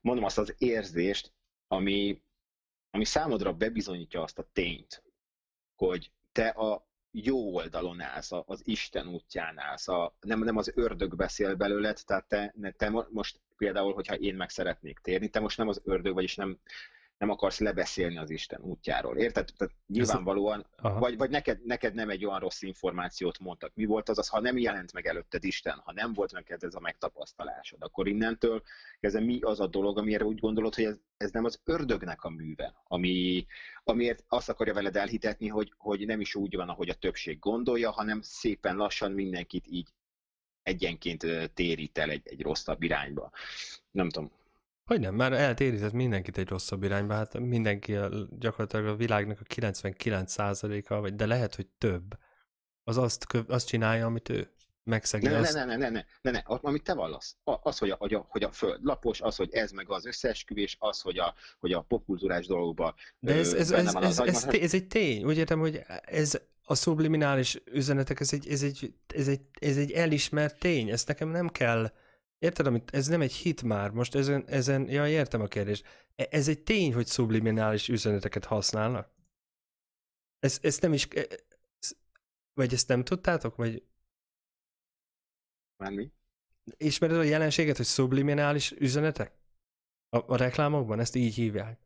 mondom azt az érzést, ami, ami számodra bebizonyítja azt a tényt, hogy te a jó oldalon állsz, az Isten útján állsz, a, nem, nem az ördög beszél belőled, tehát te, te most például, hogyha én meg szeretnék térni, te most nem az ördög, vagyis nem nem akarsz lebeszélni az Isten útjáról. Érted? Tehát nyilvánvalóan, Aha. vagy, vagy neked, neked nem egy olyan rossz információt mondtak. Mi volt az, az, ha nem jelent meg előtted Isten, ha nem volt neked ez a megtapasztalásod, akkor innentől kezdve mi az a dolog, amire úgy gondolod, hogy ez, ez nem az ördögnek a műve, ami, amiért azt akarja veled elhitetni, hogy, hogy nem is úgy van, ahogy a többség gondolja, hanem szépen lassan mindenkit így egyenként térít el egy, egy rosszabb irányba. Nem tudom, hogy nem, már eltérített mindenkit egy rosszabb irányba, hát mindenki a, gyakorlatilag a világnak a 99%-a, vagy de lehet, hogy több, az azt, köv, azt csinálja, amit ő megszegi. Ne, azt... ne, ne, ne, ne, ne, ne, ne, amit te vallasz. Az, hogy a, hogy a, hogy a föld lapos, az, hogy ez meg az összeesküvés, az, hogy a, hogy a popkultúrás dolgokban De ez, ez, ez, ez, ez, ez, egy tény. Úgy értem, hogy ez a szubliminális üzenetek, ez egy, ez, egy, ez, egy, ez egy elismert tény. Ezt nekem nem kell Érted, amit, ez nem egy hit már, most ezen, ezen ja, értem a kérdést. E, ez egy tény, hogy szubliminális üzeneteket használnak? Ez, ez nem is, e, e, ez, vagy ezt nem tudtátok, vagy... Már mi? Ismered a jelenséget, hogy szubliminális üzenetek? A, a reklámokban ezt így hívják.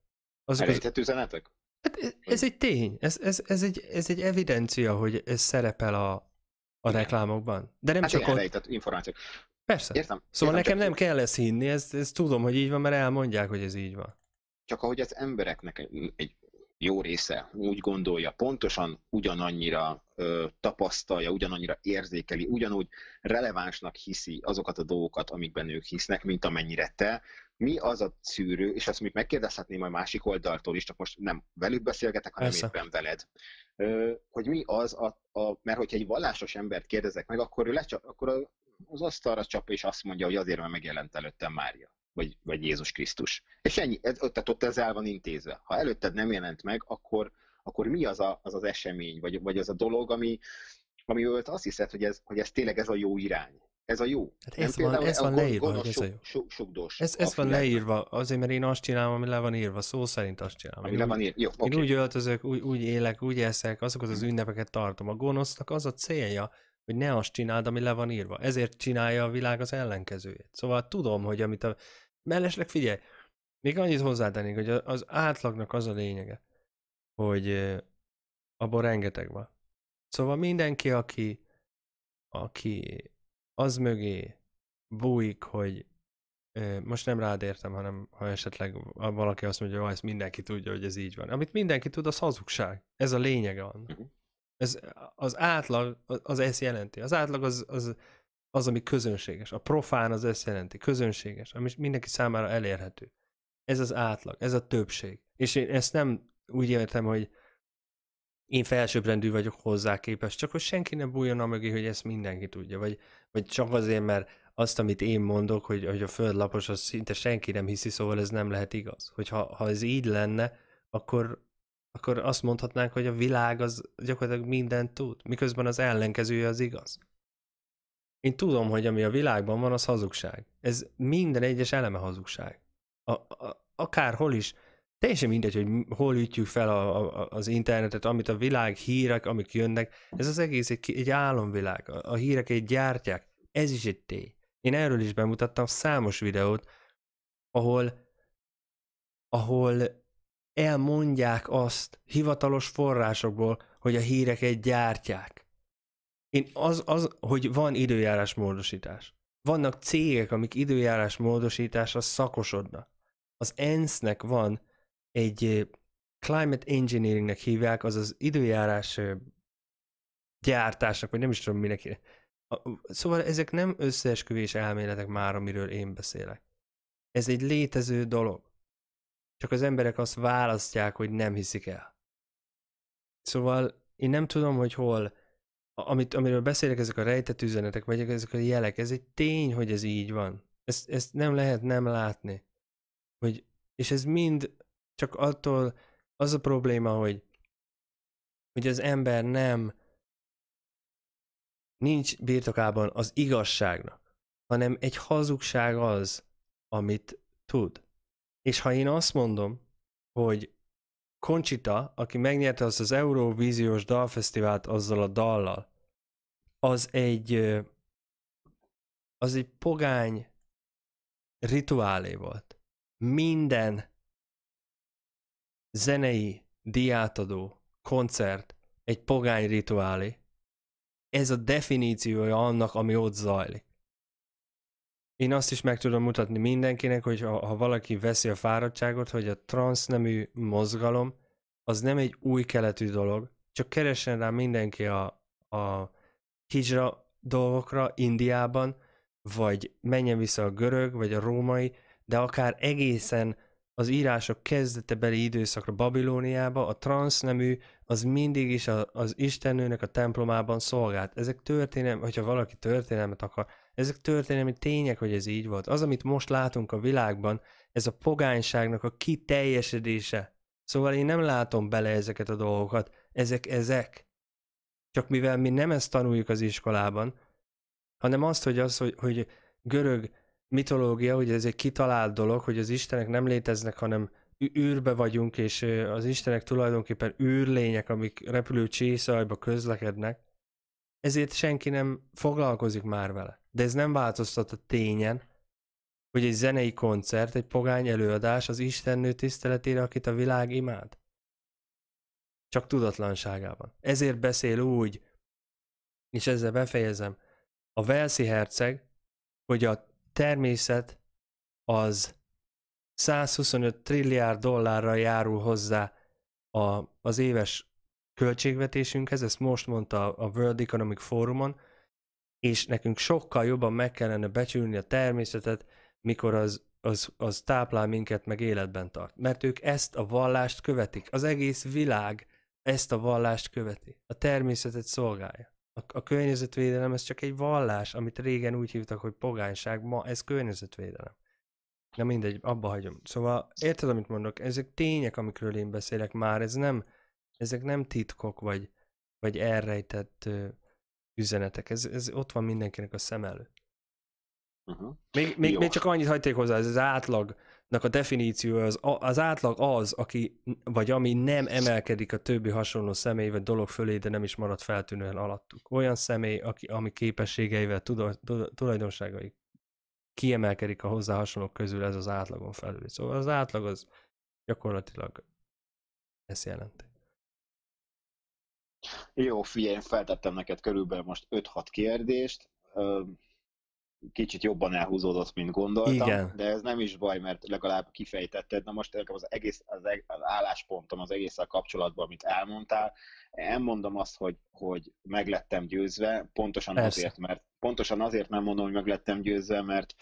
Az, az... üzenetek? Hát ez, ez egy tény, ez, ez, ez, egy, ez egy evidencia, hogy ez szerepel a, a reklámokban. De nem hát csak ott. információk. Persze. Értem. Szóval Értem, nekem nem kell ezt hinni, ezt, ezt tudom, hogy így van, mert elmondják, hogy ez így van. Csak ahogy az embereknek egy, egy jó része úgy gondolja, pontosan ugyanannyira ö, tapasztalja, ugyanannyira érzékeli, ugyanúgy relevánsnak hiszi azokat a dolgokat, amikben ők hisznek, mint amennyire te, mi az a szűrő, és ezt még megkérdezhetném a másik oldaltól is, csak most nem velük beszélgetek, hanem Persze. éppen veled, hogy mi az, a, a, mert hogyha egy vallásos embert kérdezek meg, akkor, ő lecsap, akkor az asztalra csap, és azt mondja, hogy azért, mert megjelent előttem Mária, vagy, vagy Jézus Krisztus. És ennyi, ez, tehát ott ez el van intézve. Ha előtted nem jelent meg, akkor, akkor mi az, a, az az esemény, vagy, vagy az a dolog, ami, ami őt azt hiszed, hogy ez, hogy ez tényleg ez a jó irány ez a jó. Hát ez, van, ez van leírva, hogy ez a jó. Sok, sok dos, ez, ez van leírva, azért mert én azt csinálom, ami le van írva, szó szerint azt csinálom. Ami én le van írva, jó, Én okay. úgy öltözök, úgy, úgy élek, úgy eszek, azokat az ünnepeket tartom. A gonosznak az a célja, hogy ne azt csináld, ami le van írva. Ezért csinálja a világ az ellenkezőjét. Szóval tudom, hogy amit a... Mellesleg figyelj, még annyit hozzátennék, hogy az átlagnak az a lényege, hogy abban rengeteg van. Szóval mindenki, aki, aki az mögé bújik, hogy most nem rád értem, hanem ha esetleg valaki azt mondja, hogy ezt mindenki tudja, hogy ez így van. Amit mindenki tud, az hazugság. Ez a lényege annak. Mhm. Ez, az átlag, az ezt jelenti. Az átlag az, az, az, ami közönséges. A profán az ezt jelenti. Közönséges, ami mindenki számára elérhető. Ez az átlag, ez a többség. És én ezt nem úgy értem, hogy én felsőbbrendű vagyok hozzá képes, csak hogy senki ne bújjon a mögé, hogy ezt mindenki tudja, vagy, vagy csak azért, mert azt, amit én mondok, hogy, hogy a földlapos, az szinte senki nem hiszi, szóval ez nem lehet igaz. Hogyha ha ez így lenne, akkor, akkor azt mondhatnánk, hogy a világ az gyakorlatilag mindent tud, miközben az ellenkezője az igaz. Én tudom, hogy ami a világban van, az hazugság. Ez minden egyes eleme hazugság. A, a, akárhol is, teljesen mindegy, hogy hol ütjük fel a, a, az internetet, amit a világ hírek, amik jönnek, ez az egész egy, egy álomvilág, a, a hírek egy gyártják, ez is egy tény. Én erről is bemutattam számos videót, ahol, ahol elmondják azt hivatalos forrásokból, hogy a híreket gyártják. Én az, az, hogy van időjárás módosítás. Vannak cégek, amik időjárás módosításra szakosodnak. Az ENSZ-nek van egy climate engineeringnek hívják, azaz időjárás gyártásnak, vagy nem is tudom minek. Szóval ezek nem összeesküvés elméletek már, amiről én beszélek. Ez egy létező dolog. Csak az emberek azt választják, hogy nem hiszik el. Szóval én nem tudom, hogy hol, amit, amiről beszélek, ezek a rejtett üzenetek, vagy ezek a jelek, ez egy tény, hogy ez így van. Ezt, ezt nem lehet nem látni. Hogy, és ez mind csak attól az a probléma, hogy, hogy az ember nem nincs birtokában az igazságnak, hanem egy hazugság az, amit tud. És ha én azt mondom, hogy Conchita, aki megnyerte azt az Eurovíziós dalfesztivált azzal a dallal, az egy az egy pogány rituálé volt. Minden zenei diátadó, koncert, egy pogány rituálé. Ez a definíciója annak, ami ott zajlik. Én azt is meg tudom mutatni mindenkinek, hogy ha, ha valaki veszi a fáradtságot, hogy a transznemű mozgalom az nem egy új keletű dolog, csak keressen rá mindenki a, a hijra dolgokra Indiában, vagy menjen vissza a görög, vagy a római, de akár egészen az írások kezdetebeli időszakra Babilóniába, a nemű az mindig is a, az istennőnek a templomában szolgált. Ezek történelmi, hogyha valaki történelmet akar, ezek történelmi tények, hogy ez így volt. Az, amit most látunk a világban, ez a pogányságnak a kiteljesedése. Szóval én nem látom bele ezeket a dolgokat. Ezek ezek. Csak mivel mi nem ezt tanuljuk az iskolában, hanem azt, hogy az, hogy, hogy görög mitológia, hogy ez egy kitalált dolog, hogy az istenek nem léteznek, hanem űrbe vagyunk, és az istenek tulajdonképpen űrlények, amik repülő csészajba közlekednek, ezért senki nem foglalkozik már vele. De ez nem változtat a tényen, hogy egy zenei koncert, egy pogány előadás az istennő tiszteletére, akit a világ imád. Csak tudatlanságában. Ezért beszél úgy, és ezzel befejezem, a Velszi herceg, hogy a természet az 125 trilliárd dollárra járul hozzá a, az éves költségvetésünkhez, ezt most mondta a World Economic Forumon, és nekünk sokkal jobban meg kellene becsülni a természetet, mikor az, az, az táplál minket, meg életben tart. Mert ők ezt a vallást követik. Az egész világ ezt a vallást követi. A természetet szolgálja a, a környezetvédelem ez csak egy vallás, amit régen úgy hívtak, hogy pogányság, ma ez környezetvédelem. Na mindegy, abba hagyom. Szóval érted, amit mondok? Ezek tények, amikről én beszélek már, ez nem, ezek nem titkok, vagy, vagy elrejtett ö, üzenetek. Ez, ez ott van mindenkinek a szem előtt. Uh-huh. Még, még, még csak annyit hagyték hozzá, ez az átlag a definíció az, az átlag az, aki, vagy ami nem emelkedik a többi hasonló személy vagy dolog fölé, de nem is marad feltűnően alattuk. Olyan személy, aki, ami képességeivel, tulajdonságai kiemelkedik a hozzá hasonlók közül, ez az átlagon felül. Szóval az átlag az gyakorlatilag ezt jelenti. Jó, figyelj, feltettem neked körülbelül most 5-6 kérdést kicsit jobban elhúzódott, mint gondoltam, Igen. de ez nem is baj, mert legalább kifejtetted. Na most az egész az, eg, az álláspontom az kapcsolatban, amit elmondtál, elmondom azt, hogy, hogy meglettem győzve, pontosan Persze. azért, mert pontosan azért nem mondom, hogy meglettem győzve, mert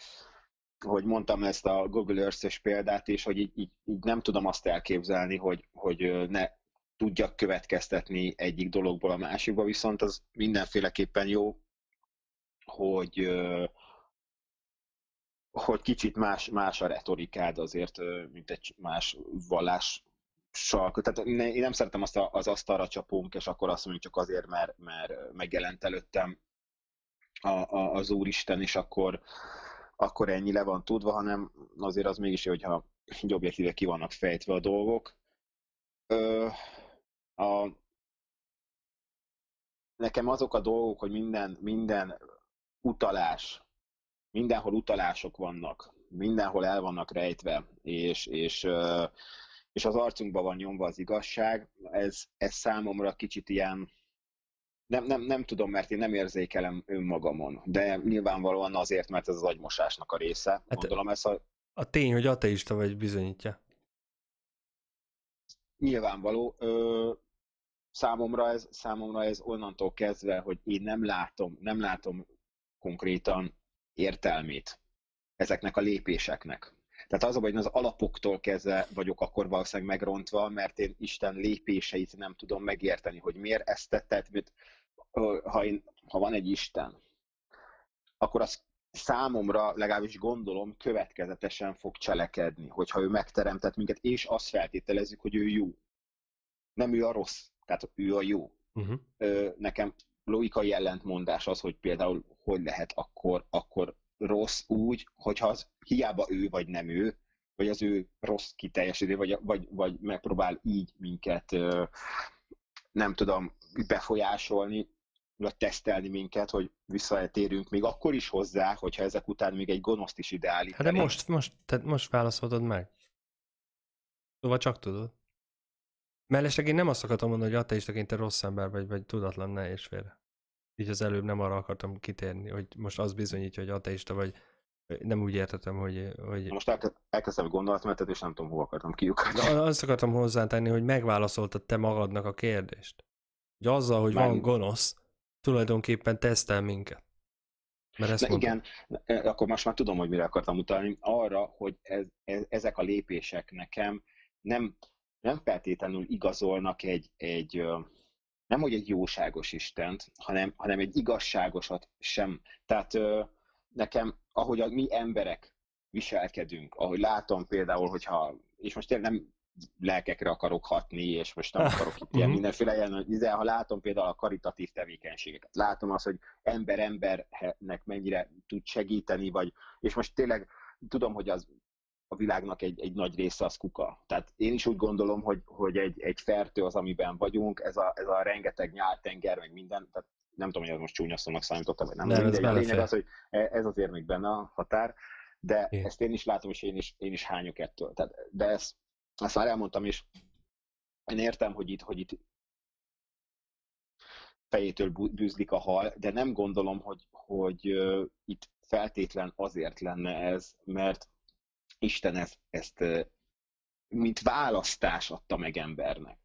hogy mondtam ezt a Google earth es példát is, hogy így, így, így nem tudom azt elképzelni, hogy, hogy ne tudjak következtetni egyik dologból a másikba, viszont az mindenféleképpen jó, hogy, hogy kicsit más, más a retorikád azért, mint egy más vallás sark. Tehát én nem szeretem azt a, az asztalra csapunk, és akkor azt mondjuk csak azért, mert, mert megjelent előttem a, a, az Úristen, és akkor, akkor ennyi le van tudva, hanem azért az mégis, hogyha objektíve ki vannak fejtve a dolgok. Ö, a, nekem azok a dolgok, hogy minden, minden utalás mindenhol utalások vannak, mindenhol el vannak rejtve, és, és, és az arcunkba van nyomva az igazság. Ez, ez számomra kicsit ilyen, nem, nem, nem tudom, mert én nem érzékelem önmagamon, de nyilvánvalóan azért, mert ez az agymosásnak a része. Hát Gondolom, ez a... a tény, hogy ateista vagy, bizonyítja. Nyilvánvaló. Ö, számomra, ez, számomra ez onnantól kezdve, hogy én nem látom, nem látom konkrétan értelmét ezeknek a lépéseknek. Tehát az hogy az alapoktól kezdve vagyok akkor valószínűleg megrontva, mert én Isten lépéseit nem tudom megérteni, hogy miért ezt tetted, mert ha, én, ha van egy Isten, akkor az számomra, legalábbis gondolom, következetesen fog cselekedni, hogyha ő megteremtett minket, és azt feltételezzük, hogy ő jó. Nem ő a rossz, tehát ő a jó. Uh-huh. Nekem logikai ellentmondás az, hogy például hogy lehet akkor, akkor rossz úgy, hogyha az hiába ő vagy nem ő, vagy az ő rossz kiteljesítő, vagy, vagy, vagy megpróbál így minket, nem tudom, befolyásolni, vagy tesztelni minket, hogy visszatérünk még akkor is hozzá, hogyha ezek után még egy gonoszt is ideállít. Hát de most, most, tehát most válaszolod meg. Szóval csak tudod. Mellesleg én nem azt akartam mondani, hogy ateistaként te rossz ember vagy, vagy tudatlan, ne és félre. Így az előbb nem arra akartam kitérni, hogy most az bizonyítja, hogy ateista vagy. Nem úgy értettem, hogy... hogy... Most elke- elkezdtem gondolatmenetet, és nem tudom, hova akartam kiukadni. Azt akartam hozzátenni, hogy megválaszoltad te magadnak a kérdést. Hogy azzal, hogy Már van gonosz, tulajdonképpen tesztel minket. Mert ezt Na igen, e, akkor most már tudom, hogy mire akartam utalni. Arra, hogy ez, ez, ezek a lépések nekem nem, nem feltétlenül igazolnak egy, egy nem hogy egy jóságos Istent, hanem, hanem egy igazságosat sem. Tehát nekem, ahogy a mi emberek viselkedünk, ahogy látom például, hogyha, és most én nem lelkekre akarok hatni, és most nem akarok itt ilyen mhm. mindenféle ilyen, de izé, ha látom például a karitatív tevékenységeket, látom azt, hogy ember embernek mennyire tud segíteni, vagy, és most tényleg tudom, hogy az a világnak egy, egy nagy része az kuka. Tehát én is úgy gondolom, hogy, hogy egy, egy fertő az, amiben vagyunk, ez a, ez a rengeteg nyár, tenger, meg minden, tehát nem tudom, hogy az most csúnya szónak számította, vagy nem. nem Mindegy, a lényeg az, hogy e, ez azért még benne a határ, de én. ezt én is látom, és én is, én is hányok ettől. Tehát, de ezt, ezt már elmondtam, és én értem, hogy itt, hogy itt fejétől bűzlik a hal, de nem gondolom, hogy, hogy itt feltétlen azért lenne ez, mert Isten ezt, ezt mint választás adta meg embernek.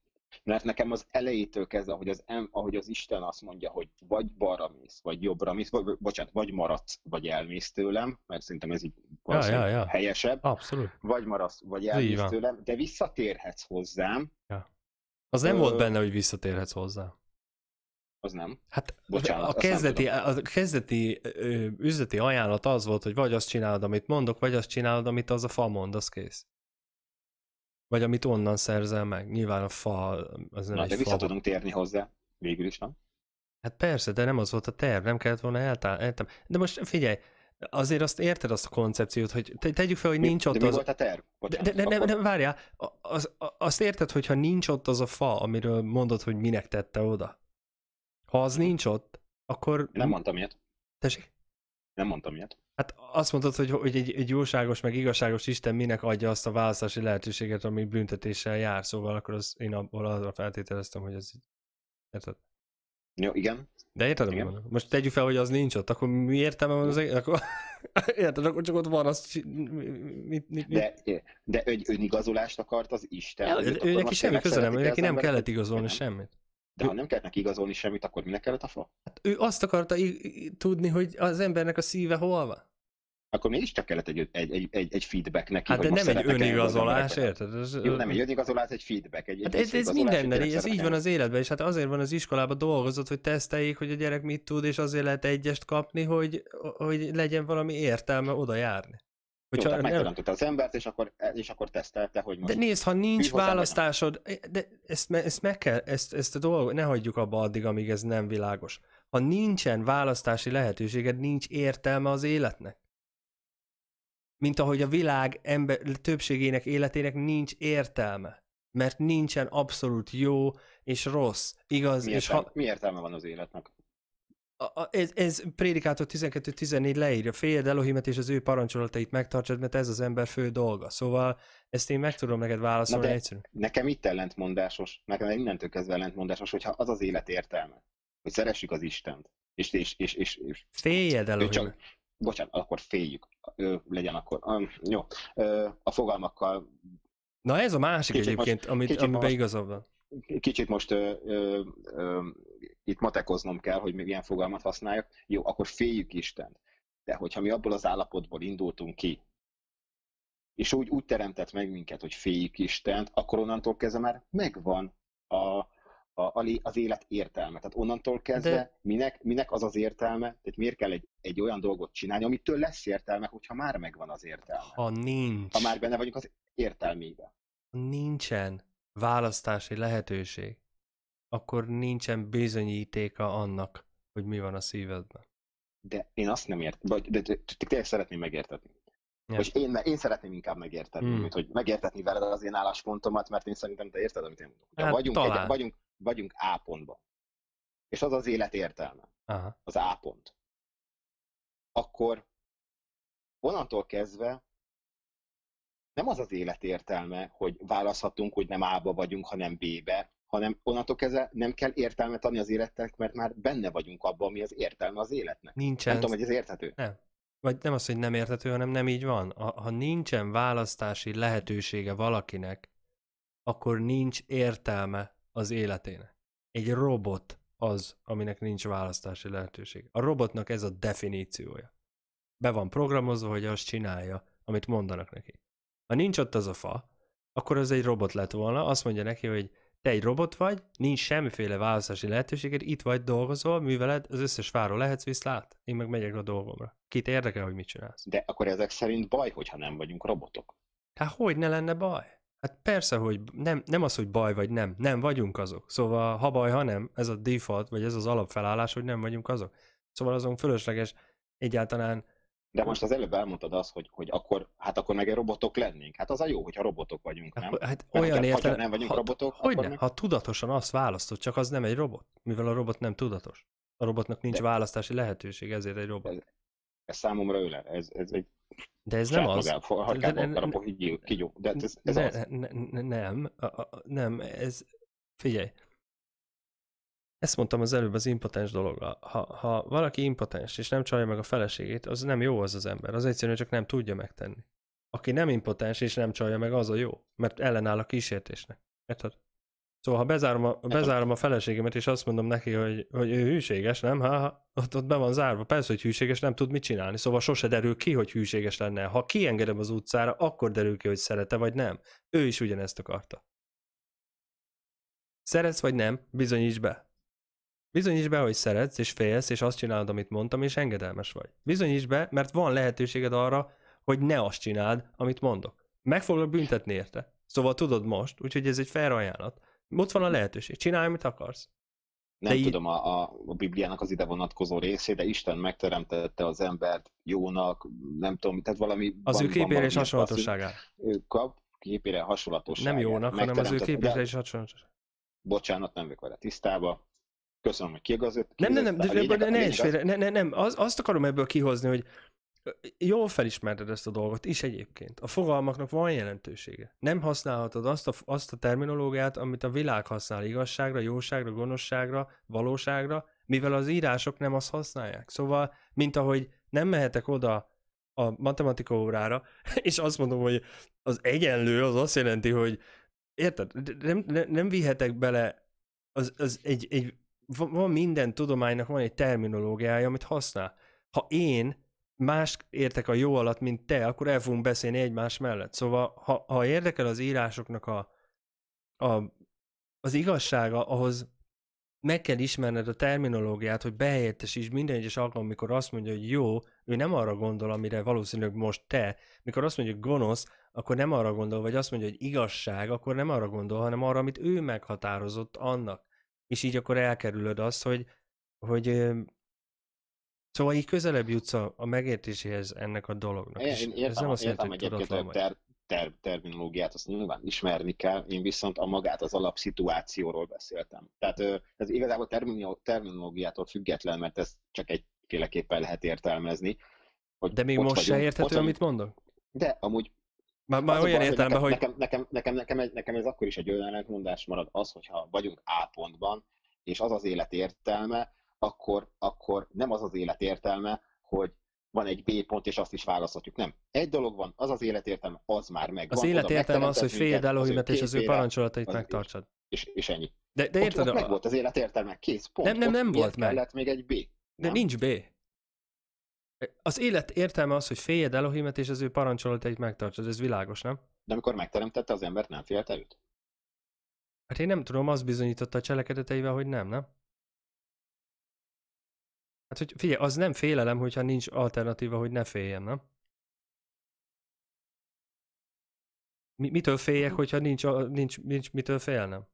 Mert nekem az elejétől kezdve, ahogy az, ahogy az Isten azt mondja, hogy vagy balra mész, vagy jobbra mész, vagy, bocsánat, vagy maradsz, vagy elmész tőlem, mert szerintem ez így ja, ja, ja. helyesebb. Abszolút. Vagy maradsz, vagy elmész tőlem, de visszatérhetsz hozzám. Ja. Az nem Ö... volt benne, hogy visszatérhetsz hozzá. Az nem. Hát Bocsánat, a, kezdeti, a kezdeti üzleti ajánlat az volt, hogy vagy azt csinálod, amit mondok, vagy azt csinálod, amit az a fa mond, az kész. Vagy amit onnan szerzel meg. Nyilván a fa az nem Na, egy de vissza fa. tudunk térni hozzá, végül is, nem? Hát persze, de nem az volt a terv, nem kellett volna eltállni. De most figyelj, azért azt érted azt a koncepciót, hogy te, tegyük fel, hogy mi, nincs ott de az... volt a terv? Bocsánat, de, de, nem, nem, várjál, az, az, azt érted, hogyha nincs ott az a fa, amiről mondod, hogy minek tette oda? Ha az nincs ott, akkor... Nem mondtam ilyet. Tessék? Nem mondtam ilyet. Hát azt mondtad, hogy, hogy egy, egy jóságos, meg igazságos Isten minek adja azt a választási lehetőséget, ami büntetéssel jár, szóval akkor az, én abból arra feltételeztem, hogy ez így... Érted? Jó, igen. De érted, igen. Mondom. Most tegyük fel, hogy az nincs ott, akkor mi értelme van az egész? Akkor... érted, akkor csak ott van, az... Mit, mit, mit? De, de ön, önigazolást akart az Isten. Ja, ő neki semmi köze nem, neki nem kellett igazolni nem. semmit. De ha nem kellett neki igazolni semmit, akkor minek kellett a fa? Hát ő azt akarta tudni, hogy az embernek a szíve hol van. Akkor csak kellett egy, egy, egy, egy, egy feedback neki. Hát hogy de nem egy önigazolás, érted? Ez, Jó, nem egy önigazolás, egy feedback. Egy, hát egy ez, ez mindennel, ez így van az életben, és hát azért van az iskolában dolgozott, hogy teszteljék, hogy a gyerek mit tud, és azért lehet egyest kapni, hogy, hogy legyen valami értelme oda járni. Hogyha Jó, megteremtette az embert, és akkor, és akkor tesztelte, hogy most... De nézd, ha nincs választásod, eh, de ezt, ezt meg kell, ezt, ezt a dolgot ne hagyjuk abba addig, amíg ez nem világos. Ha nincsen választási lehetőséged, nincs értelme az életnek. Mint ahogy a világ ember, többségének életének nincs értelme. Mert nincsen abszolút jó és rossz, igaz? Mi, és értelme, ha... mi értelme van az életnek? a, ez, ez prédikátor 12-14 leírja, féljed Elohimet és az ő parancsolatait megtartsad, mert ez az ember fő dolga. Szóval ezt én meg tudom neked válaszolni Na egyszerűen. Nekem itt ellentmondásos, nekem innentől kezdve ellentmondásos, hogyha az az élet értelme, hogy szeressük az Istent, és, és, és, és, és Féljed Elohimet. Csak, bocsánat, akkor féljük, ö, legyen akkor, um, jó, ö, a fogalmakkal... Na ez a másik kicsit egyébként, most, amit, amiben igazabban. Kicsit most ö, ö, ö, itt matekoznom kell, hogy még ilyen fogalmat használjak, jó, akkor féljük Istent. De hogyha mi abból az állapotból indultunk ki, és úgy, úgy teremtett meg minket, hogy féljük Istent, akkor onnantól kezdve már megvan a, a, az élet értelme. Tehát onnantól kezdve De... minek, minek az az értelme, tehát miért kell egy, egy olyan dolgot csinálni, amitől lesz értelme, hogyha már megvan az értelme. Ha nincs. Ha már benne vagyunk az értelmébe. Nincsen választási lehetőség akkor nincsen bizonyítéka annak, hogy mi van a szívedben. De én azt nem értem, vagy de, de, de, de, de szeretném megértetni. Ja. És én, én szeretném inkább megérteni, hmm. mint hogy megértetni veled az én álláspontomat, mert én szerintem te érted, amit én mondok. hát, vagyunk, talán. egy, vagyunk, vagyunk A pontban, és az az élet értelme, Aha. az A pont, akkor onnantól kezdve nem az az élet értelme, hogy választhatunk, hogy nem A-ba vagyunk, hanem B-be, hanem onnantól kezdve nem kell értelmet adni az életnek, mert már benne vagyunk abban, ami az értelme az életnek. Nincsen. Nem tudom, hogy ez érthető. Nem. Vagy nem az, hogy nem érthető, hanem nem így van. Ha, ha nincsen választási lehetősége valakinek, akkor nincs értelme az életének. Egy robot az, aminek nincs választási lehetőség. A robotnak ez a definíciója. Be van programozva, hogy azt csinálja, amit mondanak neki. Ha nincs ott az a fa, akkor az egy robot lett volna, azt mondja neki, hogy te egy robot vagy, nincs semmiféle választási lehetőséged, itt vagy, dolgozol, műveled, az összes fáról lehetsz, viszlát, én meg megyek a dolgomra. Kit érdekel, hogy mit csinálsz? De akkor ezek szerint baj, hogyha nem vagyunk robotok. Hát hogy ne lenne baj? Hát persze, hogy nem, nem az, hogy baj vagy nem, nem vagyunk azok. Szóval ha baj, ha nem, ez a default, vagy ez az alapfelállás, hogy nem vagyunk azok. Szóval azon fölösleges egyáltalán de most az előbb elmondtad azt, hogy, hogy akkor, hát akkor meg robotok lennénk. Hát az a jó, hogyha robotok vagyunk, hát nem? Hát Mert olyan értelem, nem vagyunk ha, robotok, hogy akkor ne, meg... ha tudatosan azt választod, csak az nem egy robot, mivel a robot nem tudatos. A robotnak nincs De... választási lehetőség, ezért egy robot. Ez, ez számomra öle, ez, ez egy de ez nem az. De, de ez, ne, Ne, ne, nem, nem, ez, figyelj, ezt mondtam az előbb az impotens dologra. Ha, ha valaki impotens és nem csalja meg a feleségét, az nem jó az az ember. Az egyszerűen csak nem tudja megtenni. Aki nem impotens és nem csalja meg, az a jó. Mert ellenáll a kísértésnek. Érted? Szóval ha bezárom a, bezárom a feleségemet, és azt mondom neki, hogy, hogy ő hűséges, nem? Ha, ha ott, ott be van zárva, persze, hogy hűséges, nem tud mit csinálni. Szóval sose derül ki, hogy hűséges lenne. Ha kiengedem az utcára, akkor derül ki, hogy szerete vagy nem. Ő is ugyanezt akarta. Szeretsz vagy nem, bizonyíts be. Bizonyíts be, hogy szeretsz, és félsz, és azt csinálod, amit mondtam, és engedelmes vagy. Bizonyíts be, mert van lehetőséged arra, hogy ne azt csináld, amit mondok. Meg foglak büntetni érte. Szóval tudod most, úgyhogy ez egy fair ajánlat. Ott van a lehetőség. Csinálj, amit akarsz. Nem de tudom a, a, a Bibliának az ide vonatkozó részét, de Isten megteremtette az embert jónak, nem tudom, tehát valami... Az van, ő képére és hasonlatosságát. Ő kap képére hasonlatosságát. Nem jónak, hanem az ő képére és hasonlatosságát. Bocsánat, nem vagyok vele tisztába köszönöm, hogy kiigazít. Nem, nem, nem, de, lényeg, de ne, félre, ne, ne, nem, az, azt akarom ebből kihozni, hogy jól felismered ezt a dolgot is egyébként. A fogalmaknak van jelentősége. Nem használhatod azt a, azt a terminológiát, amit a világ használ igazságra, jóságra, gonoszságra, valóságra, mivel az írások nem azt használják. Szóval, mint ahogy nem mehetek oda a matematika órára, és azt mondom, hogy az egyenlő az azt jelenti, hogy érted, nem, nem, nem vihetek bele az, az egy, egy van minden tudománynak van egy terminológiája, amit használ. Ha én más értek a jó alatt, mint te, akkor el fogunk beszélni egymás mellett. Szóval, ha, ha érdekel az írásoknak a, a, az igazsága, ahhoz meg kell ismerned a terminológiát, hogy is minden egyes alkalom, amikor azt mondja, hogy jó, ő nem arra gondol, amire valószínűleg most te. Mikor azt mondja, hogy gonosz, akkor nem arra gondol, vagy azt mondja, hogy igazság, akkor nem arra gondol, hanem arra, amit ő meghatározott annak és így akkor elkerülöd azt, hogy, hogy Szóval így közelebb jutsz a, a megértéséhez ennek a dolognak. Én, én értem, ez nem azt értem jelenti, hogy egyébként a ter, ter, terminológiát, azt nyilván ismerni kell, én viszont a magát az alapszituációról beszéltem. Tehát ez igazából terminológiától független, mert ez csak egyféleképpen lehet értelmezni. Hogy De még most vagyunk, se érthető, amit mondok? De amúgy már, hát már olyan értelemben, hogy... Nekem, nekem, nekem, nekem, egy, nekem ez akkor is egy önellentmondás marad az, hogyha vagyunk A pontban, és az az élet értelme, akkor, akkor nem az az élet értelme, hogy van egy B pont, és azt is választhatjuk. Nem. Egy dolog van, az az életértelme, az már meg Az életértelme az, hogy el, hogy és az ő parancsolatait az megtartsad. És, és ennyi. De, de érted? Ott a... meg volt az életértelme, kész, pont. Nem, nem, nem volt meg. Kellett még egy B. Nem? De nincs B. Az élet értelme az, hogy féljed Elohimet, és az ő parancsolatait megtartsod. Ez világos, nem? De amikor megteremtette az embert, nem félte őt? Hát én nem tudom, az bizonyította a cselekedeteivel, hogy nem, nem? Hát, hogy figyelj, az nem félelem, hogyha nincs alternatíva, hogy ne féljen, nem? Mi, mitől féljek, hát, hogyha nincs, nincs, nincs mitől félnem?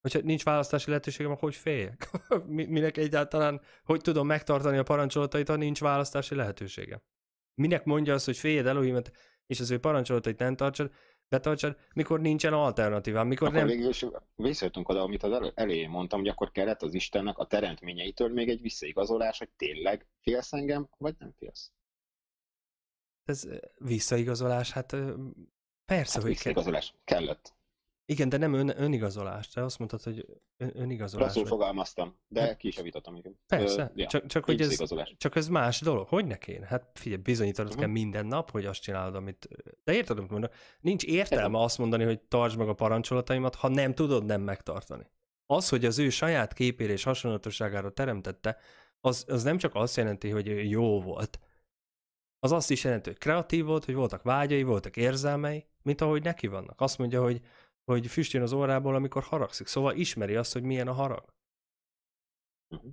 Hogyha nincs választási lehetőségem, akkor hogy féljek? Minek egyáltalán, hogy tudom megtartani a parancsolatait, ha nincs választási lehetősége? Minek mondja azt, hogy féljed Elohimet, és az ő parancsolatait nem tartsad, betartsad, mikor nincsen alternatívám, mikor akkor nem... Végül is visszajöttünk oda, amit az elején mondtam, hogy akkor kellett az Istennek a teremtményeitől még egy visszaigazolás, hogy tényleg félsz engem, vagy nem félsz. Ez eh, visszaigazolás, hát persze, hát hogy visszaigazolás kellett. kellett. Igen, de nem ön, önigazolás. Te azt mondtad, hogy ön, önigazolás. Rosszul vagy. fogalmaztam, de hát, ki is javítottam. Persze, Ö, ja, csak, csak, hogy ez, csak ez más dolog. Hogy ne kéne? Hát figyelj, bizonyítanod uh-huh. kell mhm. minden nap, hogy azt csinálod, amit... De érted, amit mondok? Nincs értelme ez azt mondani, hogy tartsd meg a parancsolataimat, ha nem tudod nem megtartani. Az, hogy az ő saját képére és hasonlatosságára teremtette, az, az nem csak azt jelenti, hogy jó volt, az azt is jelenti, hogy kreatív volt, hogy voltak vágyai, voltak érzelmei, mint ahogy neki vannak. Azt mondja, hogy hogy füst jön az órából, amikor haragszik. Szóval ismeri azt, hogy milyen a harag. De mhm.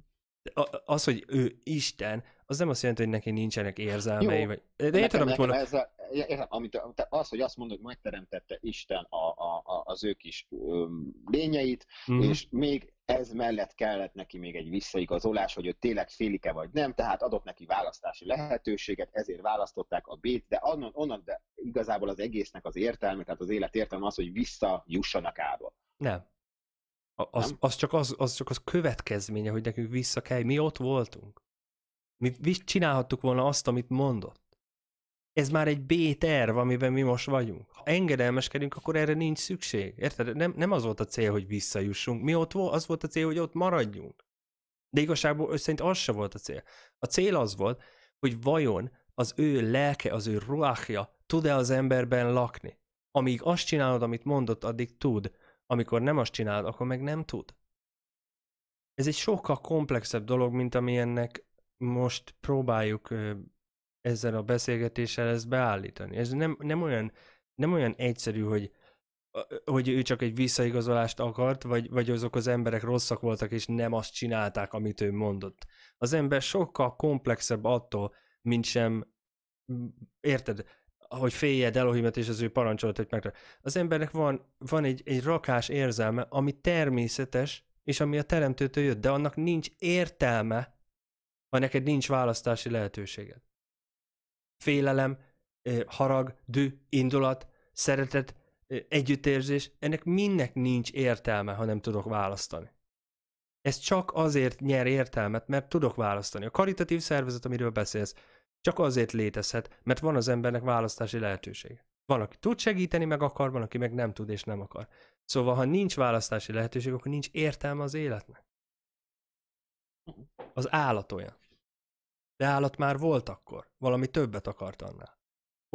az, hogy ő Isten, az nem azt jelenti, hogy neki nincsenek érzelmei. Jó, vagy... De értem, amit mondok? Ez a, értem, amit, az, hogy azt mondod, hogy megteremtette Isten a, a, a, az ő kis ö, lényeit, mm. és még ez mellett kellett neki még egy visszaigazolás, hogy ő tényleg félike vagy nem, tehát adott neki választási lehetőséget, ezért választották a B-t, de onnan, onnan de igazából az egésznek az értelme, tehát az élet értelme az, hogy visszajussanak ába. Nem. Az, nem? az, csak az, az csak az következménye, hogy nekünk vissza kell. Mi ott voltunk. Mi csinálhattuk volna azt, amit mondott ez már egy B-terv, amiben mi most vagyunk. Ha engedelmeskedünk, akkor erre nincs szükség. Érted? Nem, nem az volt a cél, hogy visszajussunk. Mi ott volt, az volt a cél, hogy ott maradjunk. De igazából szerint az se volt a cél. A cél az volt, hogy vajon az ő lelke, az ő ruhája tud-e az emberben lakni. Amíg azt csinálod, amit mondott, addig tud. Amikor nem azt csinálod, akkor meg nem tud. Ez egy sokkal komplexebb dolog, mint amilyennek most próbáljuk ezzel a beszélgetéssel ezt beállítani. Ez nem, nem, olyan, nem olyan egyszerű, hogy hogy ő csak egy visszaigazolást akart, vagy, vagy azok az emberek rosszak voltak, és nem azt csinálták, amit ő mondott. Az ember sokkal komplexebb attól, mint sem, érted, hogy féljed Elohimet és az ő parancsolatot meg. Az embernek van, van egy, egy rakás érzelme, ami természetes, és ami a teremtőtől jött, de annak nincs értelme, ha neked nincs választási lehetőséged félelem, harag, dű, indulat, szeretet, együttérzés, ennek mindnek nincs értelme, ha nem tudok választani. Ez csak azért nyer értelmet, mert tudok választani. A karitatív szervezet, amiről beszélsz, csak azért létezhet, mert van az embernek választási lehetőség. Van, aki tud segíteni, meg akar, van, aki meg nem tud és nem akar. Szóval, ha nincs választási lehetőség, akkor nincs értelme az életnek. Az állat olyan. De állat már volt akkor, valami többet akart annál.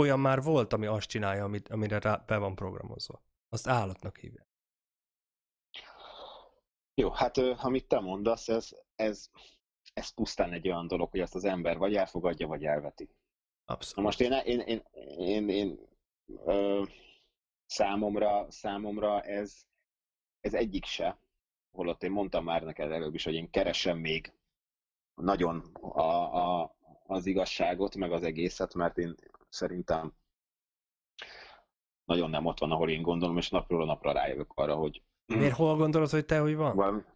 Olyan már volt, ami azt csinálja, amit, amire rá, be van programozva. Azt állatnak hívja. Jó, hát amit te mondasz, ez, ez, ez pusztán egy olyan dolog, hogy azt az ember vagy elfogadja, vagy elveti. Abszolút. Na most én, én, én, én, én ö, számomra, számomra ez, ez egyik se, holott én mondtam már neked előbb is, hogy én keresem még nagyon a, a, az igazságot, meg az egészet, mert én szerintem nagyon nem ott van, ahol én gondolom, és napról napra rájövök arra, hogy... Miért hol gondolod, hogy te, hogy van? Van.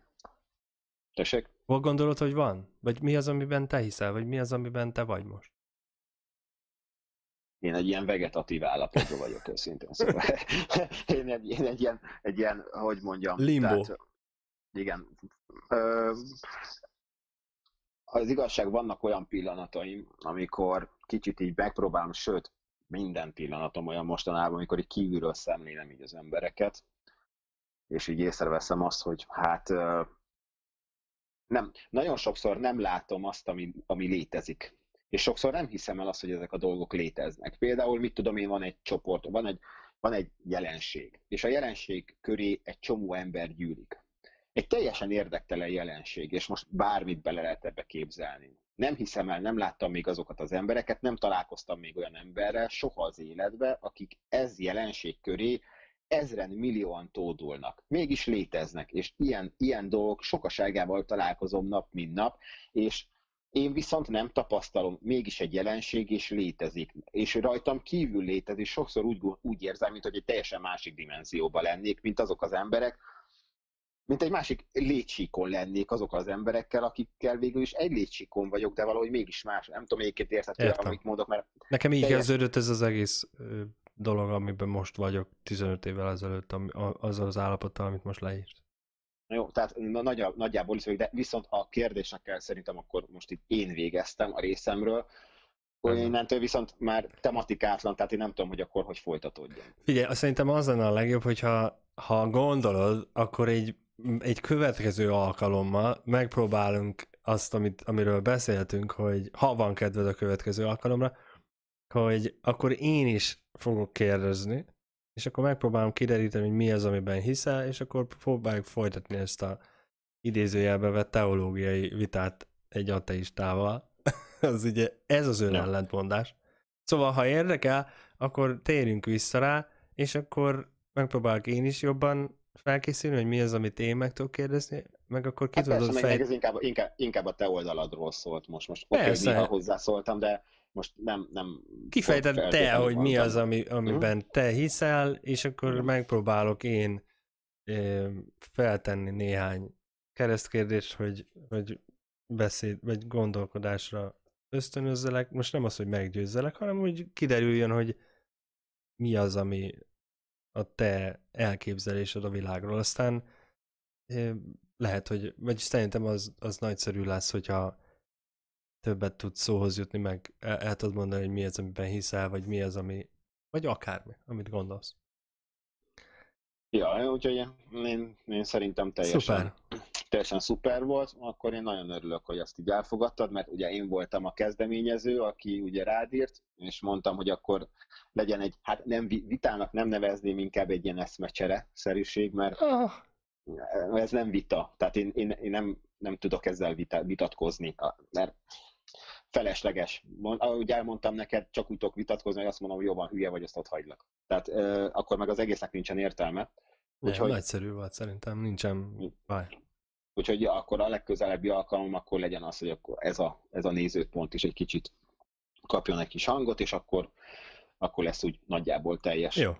Tessék? Hol gondolod, hogy van? Vagy mi az, amiben te hiszel? Vagy mi az, amiben te vagy most? Én egy ilyen vegetatív állapotban vagyok, őszintén szóval. én, egy, én egy, ilyen, egy ilyen, hogy mondjam... Limbo. Tehát, igen az igazság vannak olyan pillanataim, amikor kicsit így megpróbálom, sőt, minden pillanatom olyan mostanában, amikor így kívülről szemlélem így az embereket, és így észreveszem azt, hogy hát nem, nagyon sokszor nem látom azt, ami, ami létezik. És sokszor nem hiszem el azt, hogy ezek a dolgok léteznek. Például, mit tudom én, van egy csoport, van egy, van egy jelenség, és a jelenség köré egy csomó ember gyűlik egy teljesen érdektelen jelenség, és most bármit bele lehet ebbe képzelni. Nem hiszem el, nem láttam még azokat az embereket, nem találkoztam még olyan emberrel soha az életbe, akik ez jelenség köré ezren millióan tódulnak. Mégis léteznek, és ilyen, ilyen dolgok sokaságával találkozom nap, mint nap, és én viszont nem tapasztalom, mégis egy jelenség, és létezik. És rajtam kívül létezik, sokszor úgy, úgy érzem, mint hogy egy teljesen másik dimenzióba lennék, mint azok az emberek, mint egy másik létsíkon lennék azok az emberekkel, akikkel végül is egy létsíkon vagyok, de valahogy mégis más. Nem tudom, egyébként érthető, amit mondok, mert... Nekem így teljes... kezdődött ez az egész dolog, amiben most vagyok 15 évvel ezelőtt, ami, azzal az állapottal, amit most leírt. Jó, tehát nagy, nagyjából is de viszont a kérdésekkel szerintem akkor most itt én végeztem a részemről, hogy innentől viszont már tematikátlan, tehát én nem tudom, hogy akkor hogy folytatódjon. Figyelj, szerintem az lenne a legjobb, hogyha ha gondolod, akkor így egy következő alkalommal megpróbálunk azt, amit, amiről beszéltünk, hogy ha van kedved a következő alkalomra, hogy akkor én is fogok kérdezni, és akkor megpróbálom kideríteni, hogy mi az, amiben hiszel, és akkor próbáljuk folytatni ezt a idézőjelbe vett teológiai vitát egy ateistával. az ugye ez az önellentmondás. Szóval, ha érdekel, akkor térjünk vissza rá, és akkor megpróbálok én is jobban felkészülni, hogy mi az, amit én meg tudok kérdezni, meg akkor ki hát tudod persze, fej... ez inkább, inkább, inkább, a te oldaladról szólt most. Most oké, okay, néha hozzászóltam, de most nem... nem Kifejted te, hogy mondtam. mi az, ami, mhm. amiben uh-huh. te hiszel, és akkor uh-huh. megpróbálok én eh, feltenni néhány keresztkérdést, hogy, hogy beszéd, vagy gondolkodásra ösztönözzelek. Most nem az, hogy meggyőzzelek, hanem hogy kiderüljön, hogy mi az, ami, a te elképzelésed a világról. Aztán lehet, hogy, vagy szerintem az, az nagyszerű lesz, hogyha többet tudsz szóhoz jutni, meg el, el tudod mondani, hogy mi az, amiben hiszel, vagy mi az, ami, vagy akármi, amit gondolsz. Ja, úgyhogy én, én szerintem teljesen, Szuper teljesen szuper volt, akkor én nagyon örülök, hogy azt így elfogadtad, mert ugye én voltam a kezdeményező, aki ugye rád írt, és mondtam, hogy akkor legyen egy, hát nem vitának nem nevezném, inkább egy ilyen eszmecsere szerűség, mert oh. ez nem vita, tehát én, én, én nem, nem tudok ezzel vita, vitatkozni, mert felesleges. Ahogy elmondtam neked, csak úgy tudok vitatkozni, hogy azt mondom, hogy jobban hülye vagy, azt ott hagylak. Tehát euh, akkor meg az egésznek nincsen értelme. Nem, Nagyszerű volt szerintem, nincsen baj. Úgyhogy ja, akkor a legközelebbi alkalom akkor legyen az, hogy akkor ez a, ez a nézőpont is egy kicsit kapjon egy kis hangot, és akkor, akkor lesz úgy nagyjából teljes. Jó.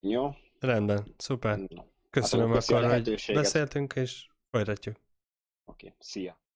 Jó? Rendben, szuper. Hát Köszönöm hát, akkor, hogy beszéltünk, és folytatjuk. Oké, okay. szia.